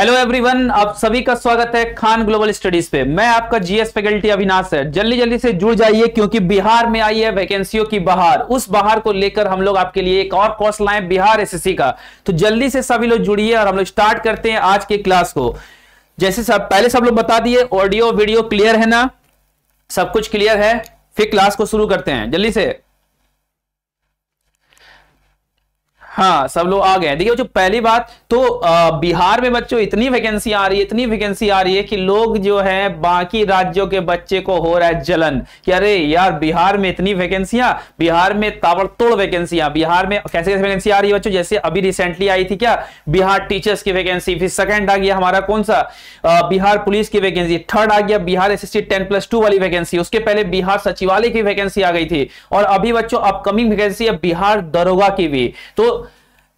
hello everyone आप सभी का स्वागत है खान ग्लोबल स्टडीज पे मैं आपका जीएस फैकल्टी अविनाश है जल्दी जल्दी से जुड़ जाइए क्योंकि बिहार में आई है वैकेंसियों की बहार उस बहार को लेकर हम लोग आपके लिए एक और कोर्स लाए बिहार एसएससी का तो जल्दी से सभी लोग जुड़िए और हम लोग स्टार्ट करते हैं आज के क्लास को जैसे सब पहले सब लोग बता दिए ऑडियो वीडियो क्लियर है ना सब कुछ क्लियर है फिर क्लास को शुरू करते हैं जल्दी से हाँ सब लोग आ गए देखिए जो पहली बात तो आ, बिहार में बच्चों इतनी वैकेंसी आ रही है इतनी वैकेंसी आ रही है कि लोग जो है बाकी राज्यों के बच्चे को हो रहा है जलन कि अरे यार बिहार में इतनी वैकेंसियां बिहार में ताबड़तोड़ वैकेंसियां बिहार में कैसे कैसे वैकेंसी आ रही है बच्चों जैसे अभी रिसेंटली आई थी क्या बिहार टीचर्स की वैकेंसी फिर सेकेंड आ गया हमारा कौन सा आ, बिहार पुलिस की वैकेंसी थर्ड आ गया Bihar S S ten plus two वाली वैकेंसी उसके पहले बिहार सचिवालय की वैकेंसी आ गई थी और अभी बच्चों अपकमिंग वैकेंसी है बिहार दरोगा की भी तो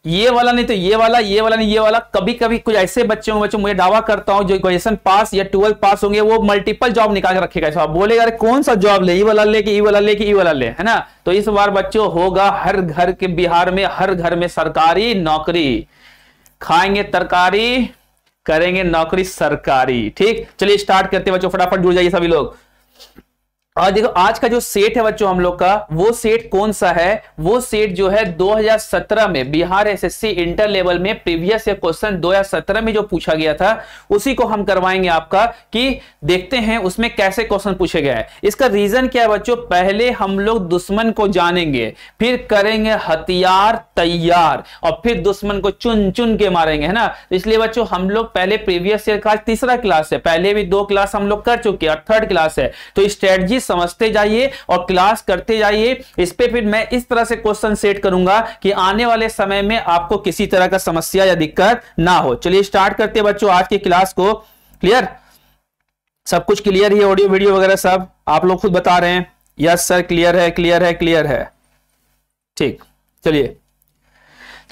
ये वाला नहीं तो ये वाला ये वाला नहीं ये वाला कभी कभी कुछ ऐसे बच्चे होंगे बच्चों मुझे दावा करता हूं जो ग्रेजुएशन पास या ट्वेल्थ पास होंगे वो मल्टीपल जॉब निकाल के रखेगा इस बोलेगा अरे कौन सा जॉब ले ये वाला ले कि ये वाला ले कि ये वाला ले है ना तो इस बार बच्चों होगा हर घर के बिहार में हर घर में सरकारी नौकरी खाएंगे तरकारी करेंगे नौकरी सरकारी ठीक चलिए स्टार्ट करते बच्चों फटाफट जुड़ जाइए सभी लोग और देखो आज का जो सेट है बच्चों हम लोग का वो सेट कौन सा है वो सेट जो है 2017 में बिहार एसएससी इंटर लेवल में प्रीवियस ईयर क्वेश्चन 2017 में जो पूछा गया था उसी को हम करवाएंगे आपका कि देखते हैं उसमें कैसे क्वेश्चन पूछे गए हैं इसका रीजन क्या है बच्चों पहले हम लोग दुश्मन को जानेंगे फिर करेंगे हथियार तैयार और फिर दुश्मन को चुन चुन के मारेंगे है ना इसलिए बच्चों हम लोग पहले प्रीवियस ईयर का तीसरा क्लास है पहले भी दो क्लास हम लोग कर चुके हैं और थर्ड क्लास है तो स्ट्रेटजी समझते जाइए और क्लास करते जाइए इस पर फिर मैं इस तरह से क्वेश्चन सेट करूंगा कि आने वाले समय में आपको किसी तरह का समस्या या दिक्कत ना हो चलिए स्टार्ट करते हैं बच्चों आज की क्लास को क्लियर सब कुछ क्लियर ही ऑडियो वीडियो वगैरह सब आप लोग खुद बता रहे हैं यस सर क्लियर है क्लियर है क्लियर है ठीक चलिए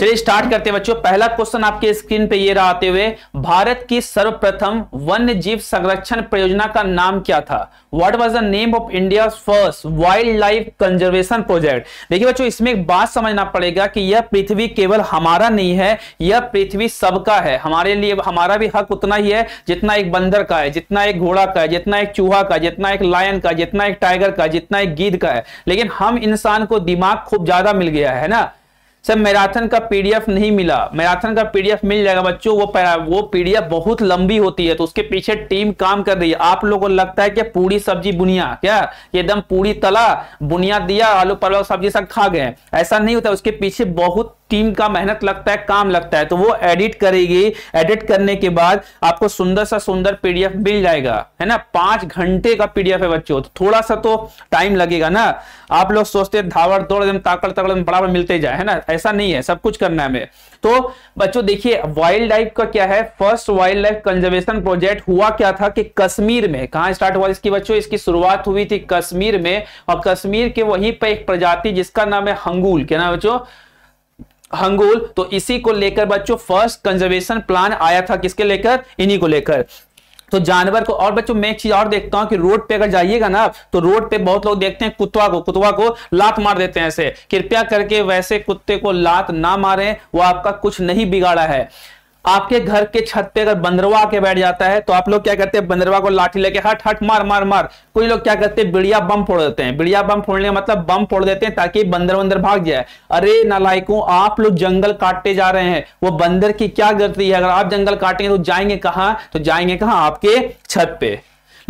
चलिए स्टार्ट करते हैं बच्चों पहला क्वेश्चन आपके स्क्रीन पे ये रहा आते हुए भारत की सर्वप्रथम वन्य जीव संरक्षण परियोजना का नाम क्या था what was the name of India first wildlife conservation project देखिए बच्चों इसमें एक बात समझना पड़ेगा कि यह पृथ्वी केवल हमारा नहीं है यह पृथ्वी सबका है हमारे लिए हमारा भी हक उतना ही है जितना एक बंदर का है जितना एक घोड़ा का है जितना एक चूहा का जितना एक लायन का जितना एक टाइगर का जितना एक गीध का है लेकिन हम इंसान को दिमाग खूब ज्यादा मिल गया है ना सर मैराथन का पीडीएफ नहीं मिला मैराथन का पीडीएफ मिल जाएगा बच्चों वो वो पीडीएफ बहुत लंबी होती है तो उसके पीछे टीम काम कर रही है आप लोगों को लगता है कि पूरी सब्जी बुनिया क्या एकदम पूरी तला बुनिया दिया आलू परवल सब्जी सब खा गए ऐसा नहीं होता उसके पीछे बहुत टीम का मेहनत लगता है काम लगता है तो वो एडिट करेगी एडिट करने के बाद आपको सुंदर सा सुंदर पीडीएफ मिल जाएगा है ना पांच घंटे का पीडीएफ है बच्चों तो थोड़ा सा तो टाइम लगेगा ना आप लोग सोचते हैं धावड़ दौड़ एकदम ताकड़ तकड़ बराबर मिलते जाए है ना ऐसा नहीं है सब कुछ करना है हमें तो बच्चों देखिए वाइल्ड लाइफ का क्या है first wildlife conservation project हुआ क्या था कि कश्मीर में कहा स्टार्ट हुआ इसकी बच्चों इसकी शुरुआत हुई थी कश्मीर में और कश्मीर के वहीं पर एक प्रजाति जिसका नाम है हंगूल क्या नाम बच्चों हंगुल तो इसी को लेकर बच्चों फर्स्ट कंजर्वेशन प्लान आया था किसके लेकर इन्हीं को लेकर तो जानवर को और बच्चों मैं एक चीज और देखता हूँ कि रोड पे अगर जाइएगा ना तो रोड पे बहुत लोग देखते हैं कुत्वा को कुत्वा को लात मार देते हैं ऐसे कृपया करके वैसे कुत्ते को लात ना मारें वो आपका कुछ नहीं बिगाड़ा है आपके घर के छत पे अगर बंदरवा के बैठ जाता है तो आप लोग क्या करते हैं बंदरवा को लाठी लेके हट हट मार मार मार कुछ लोग क्या करते हैं बिड़िया बम फोड़ देते हैं बिड़िया बम फोड़ने का मतलब बम फोड़ देते हैं ताकि बंदर बंदर भाग जाए अरे नालायकों आप लोग जंगल काटते जा रहे हैं वो बंदर की क्या गलती है अगर आप जंगल काटेंगे तो जाएंगे कहाँ तो जाएंगे कहाँ आपके छत पे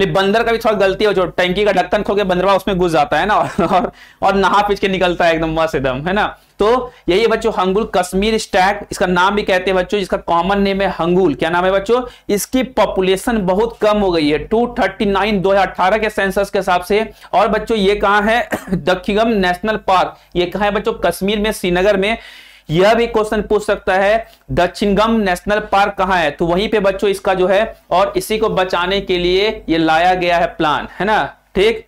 बंदर का भी थोड़ा गलती हो जो टैंकी का ढक्कन खो के बंदरवा उसमें घुस जाता है ना और और नहा पिच के निकलता है एकदम मस्त एकदम है ना तो यही है बच्चों हंगुल कश्मीर स्टैक इसका नाम भी कहते हैं बच्चों जिसका कॉमन नेम है हंगुल क्या नाम है बच्चों इसकी पॉपुलेशन बहुत कम हो गई है 239 2018 के सेंसस के हिसाब से और बच्चों ये कहा है दखिगम नेशनल पार्क ये कहा है बच्चों कश्मीर में श्रीनगर में यह भी क्वेश्चन पूछ सकता है दक्षिणगम नेशनल पार्क कहां है तो वहीं पे बच्चों इसका जो है और इसी को बचाने के लिए ये लाया गया है प्लान है ना ठीक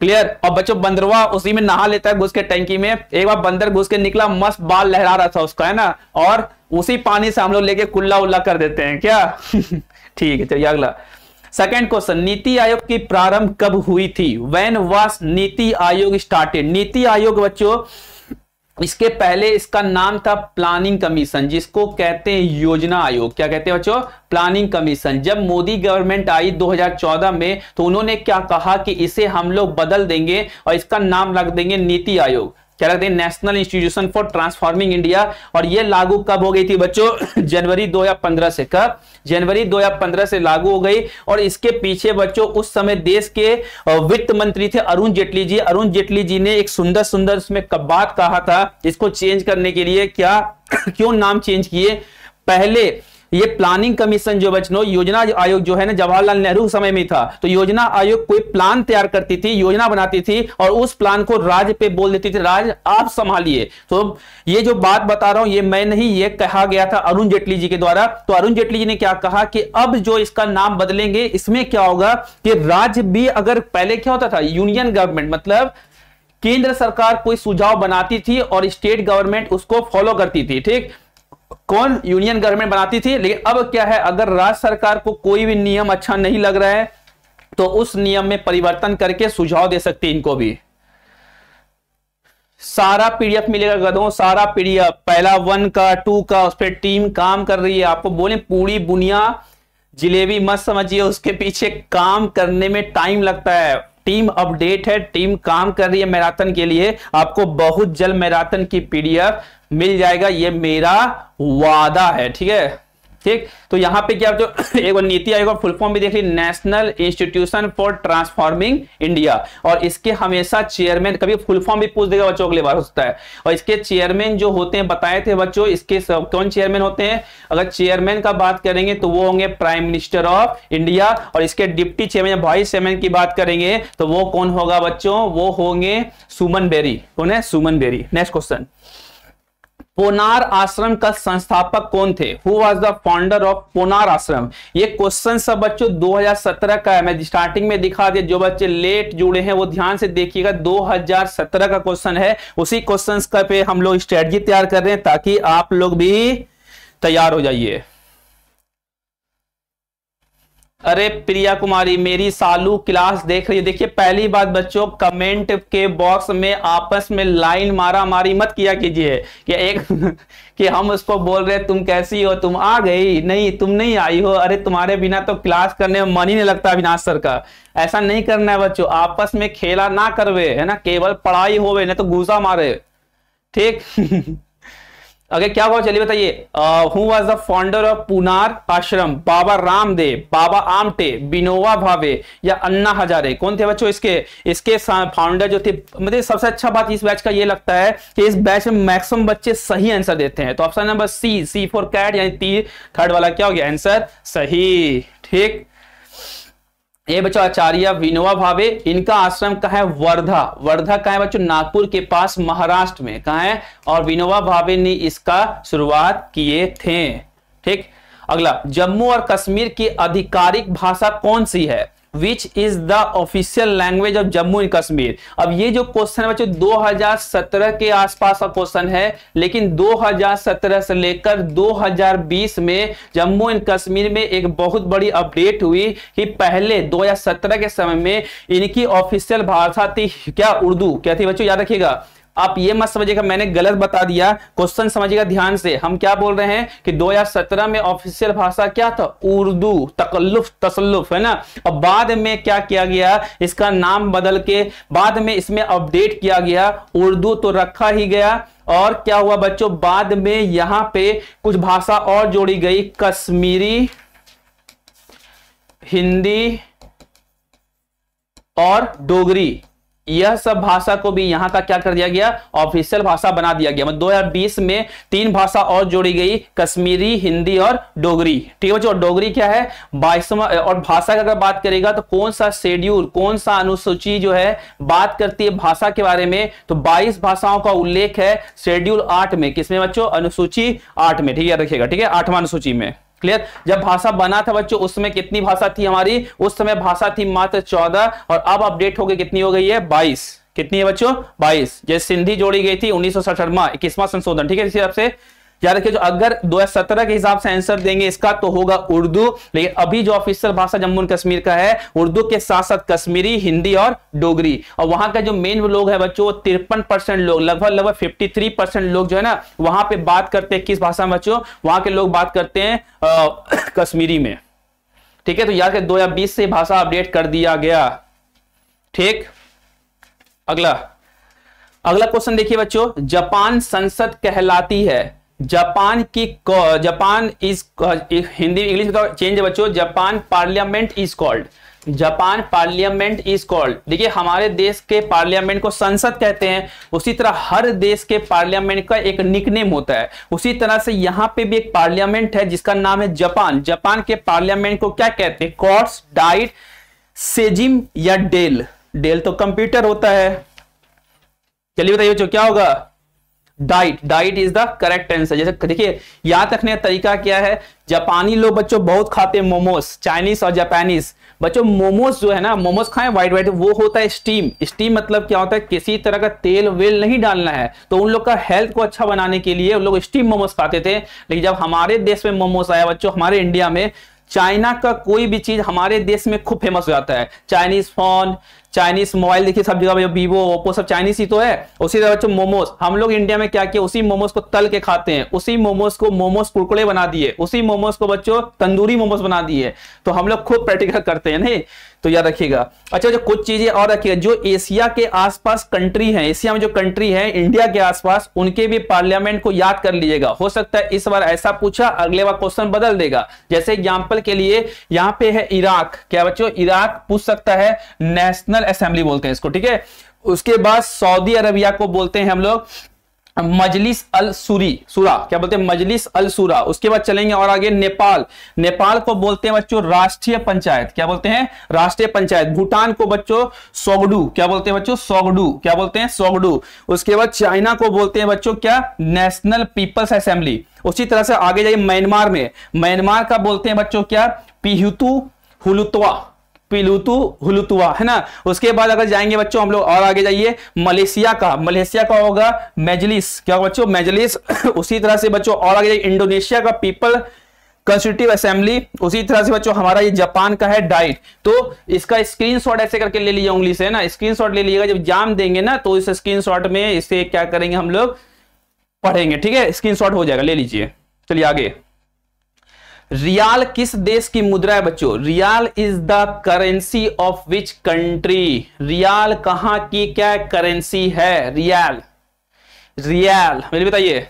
क्लियर और बच्चों बंदरवा उसी में नहा लेता है घुस के टैंकी में एक बार बंदर घुस के निकला मस्त बाल लहरा रहा था उसका है ना और उसी पानी से हम लोग लेके कुल्ला उल्ला कर देते हैं क्या ठीक है चलिए अगला सेकेंड क्वेश्चन नीति आयोग की प्रारंभ कब हुई थी वेन वास नीति आयोग स्टार्टेड नीति आयोग बच्चों इसके पहले इसका नाम था प्लानिंग कमीशन जिसको कहते हैं योजना आयोग क्या कहते हैं बच्चों प्लानिंग कमीशन जब मोदी गवर्नमेंट आई 2014 में तो उन्होंने क्या कहा कि इसे हम लोग बदल देंगे और इसका नाम रख देंगे नीति आयोग क्या लगते हैं national institution for transforming India और ये लागू कब हो गई थी बच्चों जनवरी 2015 से कब जनवरी 2015 से लागू हो गई और इसके पीछे बच्चों उस समय देश के वित्त मंत्री थे अरुण जेटली जी अरुण जेटली जी ने एक सुंदर सुंदर उसमें बात कहा था इसको चेंज करने के लिए क्या क्यों नाम चेंज किए पहले ये प्लानिंग कमीशन जो बचनो योजना आयोग जो है ना जवाहरलाल नेहरू समय में था तो योजना आयोग कोई प्लान तैयार करती थी योजना बनाती थी और उस प्लान को राज्य पे बोल देती थी राज आप संभालिए तो ये जो बात बता रहा हूं ये मैं नहीं ये कहा गया था अरुण जेटली जी के द्वारा तो अरुण जेटली जी ने क्या कहा कि अब जो इसका नाम बदलेंगे इसमें क्या होगा कि राज्य भी अगर पहले क्या होता था यूनियन गवर्नमेंट मतलब केंद्र सरकार कोई सुझाव बनाती थी और स्टेट गवर्नमेंट उसको फॉलो करती थी ठीक कौन यूनियन गवर्नमेंट बनाती थी लेकिन अब क्या है अगर राज्य सरकार को कोई भी नियम अच्छा नहीं लग रहा है तो उस नियम में परिवर्तन करके सुझाव दे सकती इनको भी सारा पीडीएफ मिलेगा गधों सारा पीडीएफ पहला वन का टू का उस पर टीम काम कर रही है आपको बोले पूरी बुनिया जिलेबी मत समझिए उसके पीछे काम करने में टाइम लगता है टीम अपडेट है टीम काम कर रही है मैराथन के लिए आपको बहुत जल्द मैराथन की पीडीएफ मिल जाएगा ये मेरा वादा है ठीक है ठीक तो यहाँ पे क्या जो एक बार नीति आयोग का फुल फॉर्म भी देख ली national institution for transforming India और इसके हमेशा चेयरमैन कभी फुल फॉर्म भी पूछ देगा बच्चों अगले बार हो सकता है और इसके चेयरमैन जो होते हैं बताए थे बच्चों इसके कौन चेयरमैन होते हैं अगर चेयरमैन का बात करेंगे तो वो होंगे प्राइम मिनिस्टर ऑफ इंडिया और इसके डिप्टी चेयरमैन वाइस चेयरमैन की बात करेंगे तो वो कौन होगा बच्चों वो होंगे सुमन बेरी कौन है सुमन बेरी नेक्स्ट क्वेश्चन पोनार आश्रम का संस्थापक कौन थे who was the founder of Paunar Ashram ये क्वेश्चन सब बच्चों 2017 का है मैं स्टार्टिंग में दिखा दिया जो बच्चे लेट जुड़े हैं वो ध्यान से देखिएगा 2017 का क्वेश्चन है उसी क्वेश्चन का पे हम लोग स्ट्रेटजी तैयार कर रहे हैं ताकि आप लोग भी तैयार हो जाइए अरे प्रिया कुमारी मेरी सालू क्लास देख रही है देखिए पहली बात बच्चों कमेंट के बॉक्स में आपस में लाइन मारा मारी मत किया कीजिए कि एक कि हम उसको बोल रहे तुम कैसी हो तुम आ गई नहीं तुम नहीं आई हो अरे तुम्हारे बिना तो क्लास करने में मन ही नहीं लगता अविनाश सर का ऐसा नहीं करना है बच्चों आपस में खेला ना करवे है ना केवल पढ़ाई होवे ना तो गुस्सा मारे ठीक अगर क्या हुआ चलिए बताइए who was the founder of Paunar Ashram Baba Ramdev बाबा आमटे बिनोवा भावे या अन्ना हजारे कौन थे बच्चों इसके इसके फाउंडर जो थे मतलब सबसे अच्छा बात इस बैच का ये लगता है कि इस बैच में मैक्सिमम बच्चे सही आंसर देते हैं तो option number C C four cat यानी थर्ड वाला क्या हो गया आंसर सही ठीक ये बच्चों आचार्य विनोवा भावे इनका आश्रम कहा है वर्धा वर्धा कहा है बच्चों नागपुर के पास महाराष्ट्र में कहा है और विनोवा भावे ने इसका शुरुआत किए थे ठीक अगला जम्मू और कश्मीर की आधिकारिक भाषा कौन सी है which is the official language of Jammu and Kashmir अब ये जो क्वेश्चन है बच्चों 2017 के आसपास का क्वेश्चन है लेकिन 2017 से लेकर 2020 में जम्मू एंड कश्मीर में एक बहुत बड़ी अपडेट हुई कि पहले 2017 के समय में इनकी ऑफिशियल भाषा थी क्या उर्दू क्या थी बच्चों याद रखिएगा आप ये मत समझिएगा मैंने गलत बता दिया क्वेश्चन समझिएगा ध्यान से हम क्या बोल रहे हैं कि 2017 में ऑफिशियल भाषा क्या था उर्दू तकल्लुफ तसल्लुफ है ना और बाद में क्या किया गया इसका नाम बदल के बाद में इसमें अपडेट किया गया उर्दू तो रखा ही गया और क्या हुआ बच्चों बाद में यहां पे कुछ भाषा और जोड़ी गई कश्मीरी हिंदी और डोगरी यह सब भाषा को भी यहां का क्या कर दिया गया ऑफिशियल भाषा बना दिया गया मतलब 2020 में तीन भाषा और जोड़ी गई कश्मीरी हिंदी और डोगरी ठीक है बच्चों डोगरी क्या है बाईसवा और भाषा की अगर बात करेगा तो कौन सा शेड्यूल कौन सा अनुसूची जो है बात करती है भाषा के बारे में तो बाईस भाषाओं का उल्लेख है शेड्यूल आठ में किसमें बच्चों अनुसूची आठ में ठीक है रखिएगा ठीक है आठवां अनुसूची में क्लियर जब भाषा बना था बच्चों उसमें कितनी भाषा थी हमारी उस समय भाषा थी मात्र चौदह और अब अपडेट हो गई कितनी हो गई है बाईस कितनी है बच्चों बाईस जैसे सिंधी जोड़ी गई थी उन्नीस सौ में इक्कीसवा संशोधन ठीक है इस हिसाब से याद रखिए जो अगर 2017 के हिसाब से आंसर देंगे इसका तो होगा उर्दू लेकिन अभी जो ऑफिशियल भाषा जम्मू एंड कश्मीर का है उर्दू के साथ साथ कश्मीरी हिंदी और डोगरी और वहां का जो मेन लोग है बच्चों तिरपन परसेंट लोग लगभग लगभग फिफ्टी लोग जो है ना वहां पे बात करते हैं किस भाषा में बच्चों वहां के लोग बात करते हैं आ, कश्मीरी में ठीक है तो याद दो हजार बीस से भाषा अपडेट कर दिया गया ठीक अगला अगला क्वेश्चन देखिए बच्चों जापान संसद कहलाती है जापान की जापान इज हिंदी इंग्लिश में चेंज तो बच्चों Japan parliament is called Japan parliament is called देखिए हमारे देश के पार्लियामेंट को संसद कहते हैं उसी तरह हर देश के पार्लियामेंट का एक निकनेम होता है उसी तरह से यहां पे भी एक पार्लियामेंट है जिसका नाम है जापान जापान के पार्लियामेंट को क्या कहते हैं कॉर्स डाइट सेजिम या डेल डेल तो कंप्यूटर होता है चलिए बताइए बच्चों क्या होगा diet diet is the correct answer जैसे देखिए याद रखने का तरीका क्या है जापानी लोग बच्चों बहुत खाते हैं मोमोस चाइनीज और जापानीज बच्चों मोमोस जो है ना मोमोस खाएं व्हाइट व्हाइट वो होता है स्टीम स्टीम मतलब क्या होता है किसी तरह का तेल वेल नहीं डालना है तो उन लोग का हेल्थ को अच्छा बनाने के लिए उन लोग स्टीम मोमोस खाते थे लेकिन जब हमारे देश में मोमोस आया बच्चों हमारे इंडिया में चाइना का कोई भी चीज हमारे देश में खूब फेमस हो जाता है चाइनीज फोन चाइनीज मोबाइल देखिए सब जगह वीवो ओप्पो सब चाइनीज ही तो है उसी तरह बच्चों मोमोज हम लोग इंडिया में क्या किया उसी मोमोज को तल के खाते हैं उसी मोमोज को मोमोज कुरकुड़े बना दिए उसी मोमोज को बच्चों तंदूरी मोमोज बना दिए तो हम लोग खूब प्रैक्टिकल करते हैं नहीं तो याद रखिएगा अच्छा जो कुछ चीजें और रखिएगा जो एशिया के आसपास कंट्री हैं एशिया में जो कंट्री है इंडिया के आसपास उनके भी पार्लियामेंट को याद कर लीजिएगा हो सकता है इस बार ऐसा पूछा अगले बार क्वेश्चन बदल देगा जैसे एग्जाम्पल के लिए यहाँ पे है इराक क्या बच्चों इराक पूछ सकता है नेशनल असेंबली बोलते हैं इसको ठीक है उसके बाद सऊदी अरबिया को बोलते हैं हम लोग मजलिस अल सूरी सूरा क्या बोलते हैं मजलिस अल सूरा उसके बाद चलेंगे और आगे नेपाल नेपाल को बोलते हैं बच्चों राष्ट्रीय पंचायत क्या बोलते हैं राष्ट्रीय पंचायत भूटान को बच्चों सोगडू क्या बोलते हैं बच्चों सोगडू क्या बोलते हैं सोगडू उसके बाद चाइना को बोलते हैं बच्चों क्या नेशनल पीपल्स असेंबली उसी तरह से आगे जाइए म्यांमार में म्यांमार का बोलते हैं बच्चों क्या पिहुतु हुलुतवा पिलुतु हुलुतुआ है ना उसके बाद अगर जाएंगे बच्चों हम लोग और आगे जाइए मलेशिया का मलेशिया का होगा मेजलिस क्या होगा बच्चों मेजलिस उसी तरह से बच्चों और आगे जाइए इंडोनेशिया का पीपल कंस्टिट्यूटिव असेंबली उसी तरह से बच्चों हमारा ये जापान का है डाइट तो इसका स्क्रीनशॉट ऐसे करके ले लीजिए उंगली से ना स्क्रीनशॉट ले लीजिएगा जब जाम देंगे ना तो इस स्क्रीनशॉट में इसे क्या करेंगे हम लोग पढ़ेंगे ठीक है स्क्रीनशॉट हो जाएगा ले लीजिए चलिए आगे रियाल किस देश की मुद्रा है बच्चों riyal is the currency of which country riyal कहां की क्या करेंसी है रियाल रियाल मेरे बताइए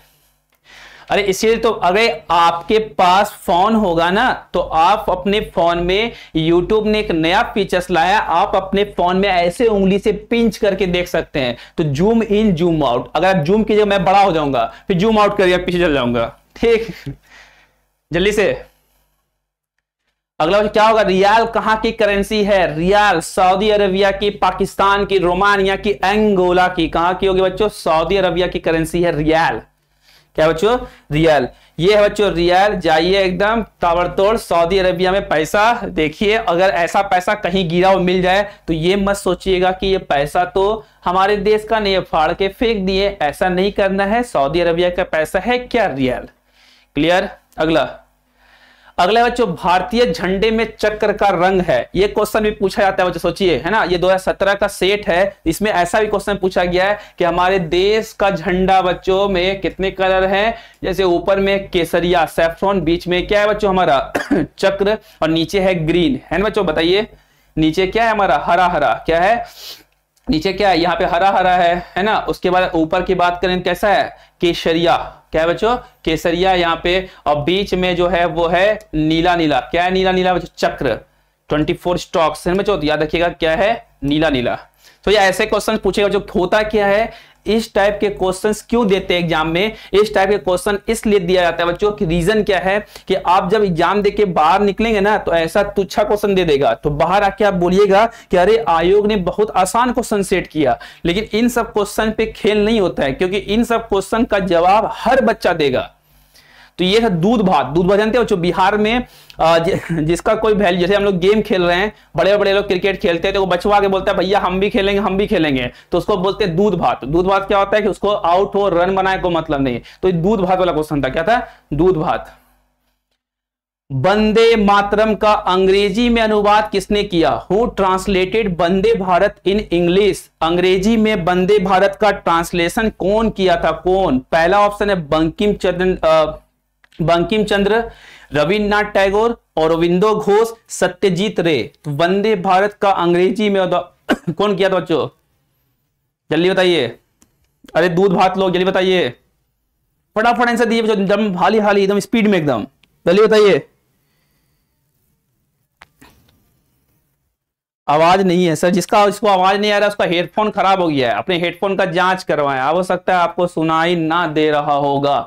अरे इसीलिए तो अगर आपके पास फोन होगा ना तो आप अपने फोन में यूट्यूब ने एक नया फीचर्स लाया आप अपने फोन में ऐसे उंगली से पिंच करके देख सकते हैं तो जूम इन जूम आउट अगर आप जूम कीजिएगा मैं बड़ा हो जाऊंगा फिर जूम आउट करिए पीछे चल जाऊंगा ठीक जल्दी से अगला क्वेश्चन क्या होगा रियाल कहां की करेंसी है रियाल सऊदी अरबिया की पाकिस्तान की रोमानिया की एंगोला की कहां की होगी बच्चों सऊदी अरबिया की करेंसी है रियाल क्या बच्चों रियल ये है बच्चों रियल जाइए एकदम ताबड़तोड़ सऊदी अरबिया में पैसा देखिए अगर ऐसा पैसा कहीं गिरा और मिल जाए तो ये मत सोचिएगा कि ये पैसा तो हमारे देश का नहीं फाड़ के फेंक दिए ऐसा नहीं करना है सऊदी अरबिया का पैसा है क्या रियल क्लियर अगला अगला बच्चों भारतीय झंडे में चक्र का रंग है ये क्वेश्चन भी पूछा जाता है बच्चों सोचिए है ना ये 2017 का सेट है इसमें ऐसा भी क्वेश्चन पूछा गया है कि हमारे देश का झंडा बच्चों में कितने कलर हैं जैसे ऊपर में केसरिया सेफ्रॉन बीच में क्या है बच्चों हमारा चक्र और नीचे है ग्रीन है ना बच्चों बताइए नीचे क्या है हमारा हरा हरा क्या है नीचे क्या है यहाँ पे हरा हरा है है ना उसके बाद ऊपर की बात करें कैसा है केसरिया क्या है बच्चों केसरिया यहाँ पे और बीच में जो है वो है नीला नीला क्या है नीला नीला बच्चों चक्र 24 फोर स्टॉक्स बच्चों याद रखिएगा क्या है नीला नीला तो ये ऐसे क्वेश्चन पूछेगा जो होता क्या है इस टाइप के क्वेश्चंस क्यों देते हैं एग्जाम में इस टाइप के क्वेश्चन इसलिए दिया जाता है बच्चों कि रीजन क्या है कि आप जब एग्जाम देके बाहर निकलेंगे ना तो ऐसा तुच्छा क्वेश्चन दे देगा तो बाहर आके आप बोलिएगा कि अरे आयोग ने बहुत आसान क्वेश्चन सेट किया लेकिन इन सब क्वेश्चन पे खेल नहीं होता है क्योंकि इन सब क्वेश्चन का जवाब हर बच्चा देगा तो ये था दूध भात दूध भात जानते हो जो बिहार में जिसका कोई वैल्यू जैसे हम लोग गेम खेल रहे हैं बड़े बड़े लोग क्रिकेट खेलते हैं तो वो बचवा के बोलता है भैया हम भी खेलेंगे हम भी खेलेंगे तो उसको बोलते हैं दूध भात दूध भात क्या होता है कि उसको आउट हो रन बनाए को मतलब नहीं तो दूध भात वाला क्वेश्चन था क्या था दूध भात बंदे मातरम का अंग्रेजी में अनुवाद किसने किया हु ट्रांसलेटेड बंदे भारत इन इंग्लिश अंग्रेजी में वंदे भारत का ट्रांसलेशन कौन किया था कौन पहला ऑप्शन है बंकिम चंद्र बंकिम चंद्र रविन्द्रनाथ टैगोर और रविंदो घोष सत्यजीत रे तो वंदे भारत का अंग्रेजी में कौन किया था बच्चों जल्दी बताइए अरे दूध भात लोग जल्दी बताइए फटाफट आंसर दीजिए बच्चों एकदम हाली हाली एकदम स्पीड में एकदम जल्दी बताइए आवाज नहीं है सर जिसका इसको आवाज नहीं आ रहा उसका हेडफोन खराब हो गया है अपने हेडफोन का जांच करवाएं हो सकता है आपको सुनाई ना दे रहा होगा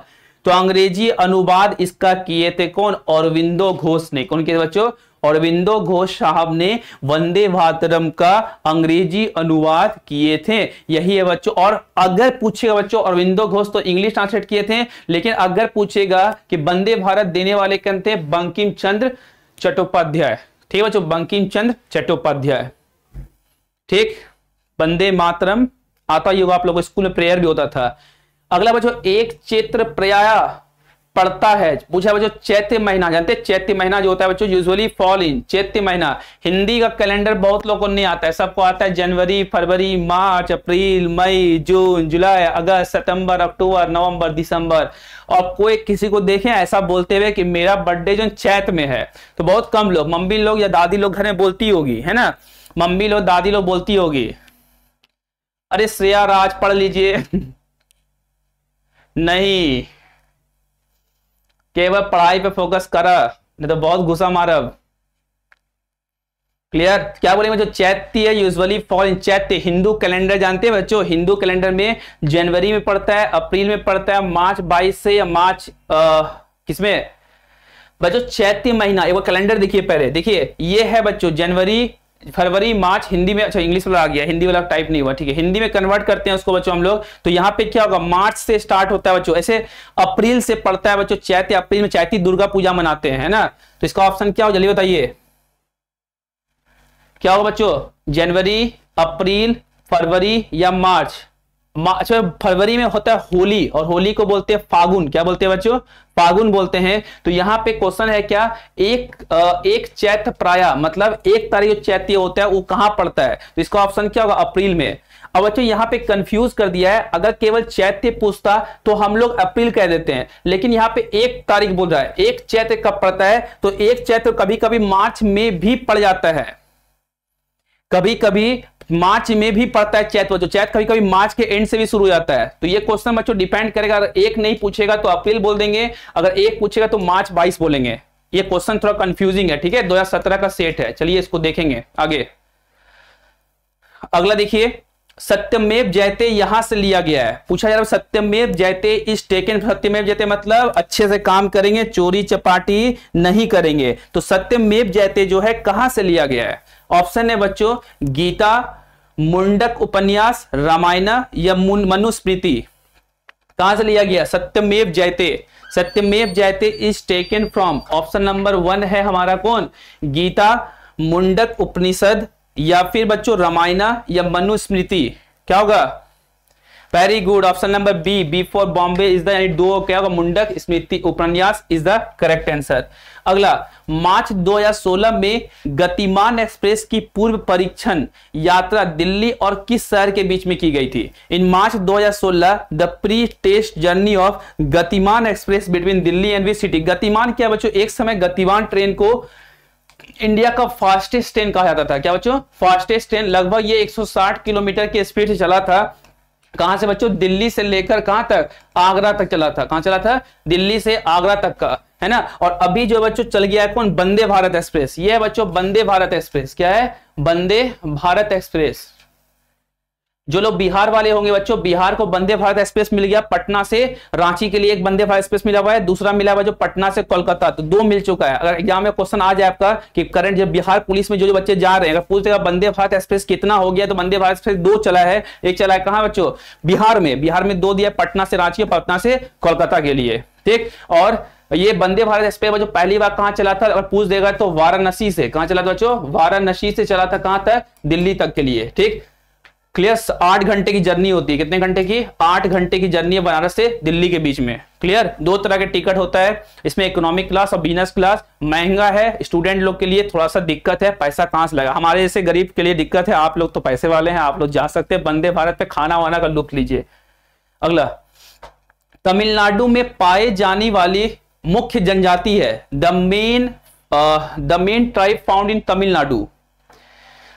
तो अंग्रेजी अनुवाद इसका किए थे कौन अरविंदो घोष ने कौन किए बच्चों अरविंदो घोष साहब ने वंदे भातरम का अंग्रेजी अनुवाद किए थे यही है बच्चों और अगर पूछेगा बच्चों अरविंदो घोष तो इंग्लिश ट्रांसलेट किए थे लेकिन अगर पूछेगा कि वंदे भारत देने वाले कौन थे बंकिम चंद्र चट्टोपाध्याय ठीक है बच्चों बंकिम चंद्र चट्टोपाध्याय ठीक वंदे मातरम आता ही होगा आप लोगों को स्कूल में प्रेयर भी होता था अगला बच्चों एक चैत्र प्रया पड़ता है पूछा बच्चों चैत्य महीना जानते हैं चैत्य महीना जो होता है बच्चों यूजुअली फॉल इन चैत्य महीना हिंदी का कैलेंडर बहुत लोगों को नहीं आता है सबको आता है जनवरी फरवरी मार्च अप्रैल मई जून जुलाई अगस्त सितंबर अक्टूबर नवंबर दिसंबर और कोई किसी को देखे ऐसा बोलते हुए कि मेरा बर्थडे जो चैत में है तो बहुत कम लोग मम्मी लोग या दादी लोग घर में बोलती होगी है ना मम्मी लोग दादी लोग बोलती होगी अरे श्रेया राज पढ़ लीजिए नहीं केवल पढ़ाई पे फोकस कर नहीं तो बहुत गुस्सा मारब क्लियर क्या बोलेंगे जो चैत्य है यूजुअली फॉल इन चैत्य हिंदू कैलेंडर जानते हैं बच्चों हिंदू कैलेंडर में जनवरी में पड़ता है अप्रैल में पड़ता है मार्च बाईस से या मार्च किसमें बच्चों चैत्य महीना एक वो कैलेंडर देखिए पहले देखिए ये है बच्चों जनवरी फरवरी मार्च हिंदी में अच्छा इंग्लिश वाला आ गया हिंदी वाला टाइप नहीं हुआ ठीक है हिंदी में कन्वर्ट करते हैं उसको बच्चों हम लोग तो यहाँ पे क्या होगा मार्च से स्टार्ट होता है बच्चों ऐसे अप्रैल से पड़ता है बच्चों चैत अप्रैल में चैती दुर्गा पूजा मनाते हैं है ना तो इसका ऑप्शन क्या हो जल्दी बताइए क्या होगा बच्चों जनवरी अप्रैल फरवरी या मार्च अच्छा फरवरी में होता है होली और होली को बोलते हैं फागुन क्या बोलते हैं बच्चों फागुन बोलते हैं तो यहाँ पे क्वेश्चन है क्या एक एक चैत प्राय मतलब एक तारीख जो चैत्य होता है वो कहां पड़ता है तो इसका ऑप्शन क्या होगा अप्रैल में अब बच्चों यहाँ पे कंफ्यूज कर दिया है अगर केवल चैत्य पूछता तो हम लोग अप्रैल कह देते हैं लेकिन यहाँ पे एक तारीख बोल रहा है एक चैत्य कब पड़ता है तो एक चैत्र कभी कभी मार्च में भी पड़ जाता है कभी कभी मार्च में भी पड़ता है चैत जो चैत कभी कभी मार्च के एंड से भी शुरू हो जाता है तो ये क्वेश्चन बच्चों डिपेंड करेगा अगर एक नहीं पूछेगा तो अप्रैल बोल देंगे अगर एक पूछेगा तो मार्च बाईस बोलेंगे ये क्वेश्चन थोड़ा कंफ्यूजिंग है ठीक है 2017 का सेट है चलिए इसको देखेंगे आगे अगला देखिए सत्यमेव जयते यहां से लिया गया है पूछा जा रहा है सत्यमेव जयते इस टेकन सत्यमेव जयते मतलब अच्छे से काम करेंगे चोरी चपाटी नहीं करेंगे तो सत्यमेव जयते जो है कहां से लिया गया है ऑप्शन है बच्चों गीता मुंडक उपन्यास रामायण या मनुस्मृति कहां से लिया गया सत्यमेव Jayate Satyamev Jayate is taken from option number one है हमारा कौन गीता मुंडक उपनिषद या फिर बच्चों रामायणा या मनुस्मृति क्या होगा very good option number B B for Bombay is दो क्या होगा मुंडक स्मृति उपन्यास इज द करेक्ट आंसर अगला मार्च 2016 में गतिमान एक्सप्रेस की पूर्व परीक्षण यात्रा दिल्ली और किस शहर के बीच में की गई थी in March 2016 the pre test journey of Gatiman express between Delhi and city Gatiman क्या बच्चों एक समय गतिमान ट्रेन को इंडिया का फास्टेस्ट ट्रेन कहा जाता था क्या बच्चों फास्टेस्ट ट्रेन लगभग ये 160 किलोमीटर की स्पीड से चला था कहां से बच्चों दिल्ली से लेकर कहां तक आगरा तक चला था कहां चला था दिल्ली से आगरा तक का है ना और अभी जो बच्चों चल गया है कौन वंदे भारत एक्सप्रेस ये है बच्चों वंदे भारत एक्सप्रेस क्या है वंदे भारत एक्सप्रेस जो लोग बिहार वाले होंगे बच्चों बिहार को वंदे भारत एक्सप्रेस मिल गया पटना से रांची के लिए एक वंदे भारत एक्सप्रेस मिला हुआ है दूसरा मिला हुआ जो पटना से कोलकाता तो दो मिल चुका है अगर एग्जाम में क्वेश्चन आ जाए आपका कि करंट जब बिहार पुलिस में जो जो बच्चे जा रहे हैं अगर पूछते वंदे भारत एक्सप्रेस कितना हो गया तो वंदे भारत एक्सप्रेस दो चला है एक चला है कहा बच्चों बिहार में बिहार में दो दिया पटना से रांची पटना से कोलकाता के लिए ठीक और ये वंदे भारत एक्सप्रेस जो पहली बार कहां चला था अगर पूछ देगा तो वाराणसी से कहां चला था बच्चों वाराणसी से चला था कहां तक दिल्ली तक के लिए ठीक क्लियर आठ घंटे की जर्नी होती है कितने घंटे की आठ घंटे की जर्नी है बनारस से दिल्ली के बीच में क्लियर दो तरह के टिकट होता है इसमें इकोनॉमिक क्लास और बिजनेस क्लास महंगा है स्टूडेंट लोग के लिए थोड़ा सा दिक्कत है पैसा कहां से लगा हमारे जैसे गरीब के लिए दिक्कत है आप लोग तो पैसे वाले हैं आप लोग जा सकते हैं वंदे भारत पे खाना वाना का लुक लीजिए अगला तमिलनाडु में पाए जाने वाली मुख्य जनजाति है the main the main tribe found in Tamil Nadu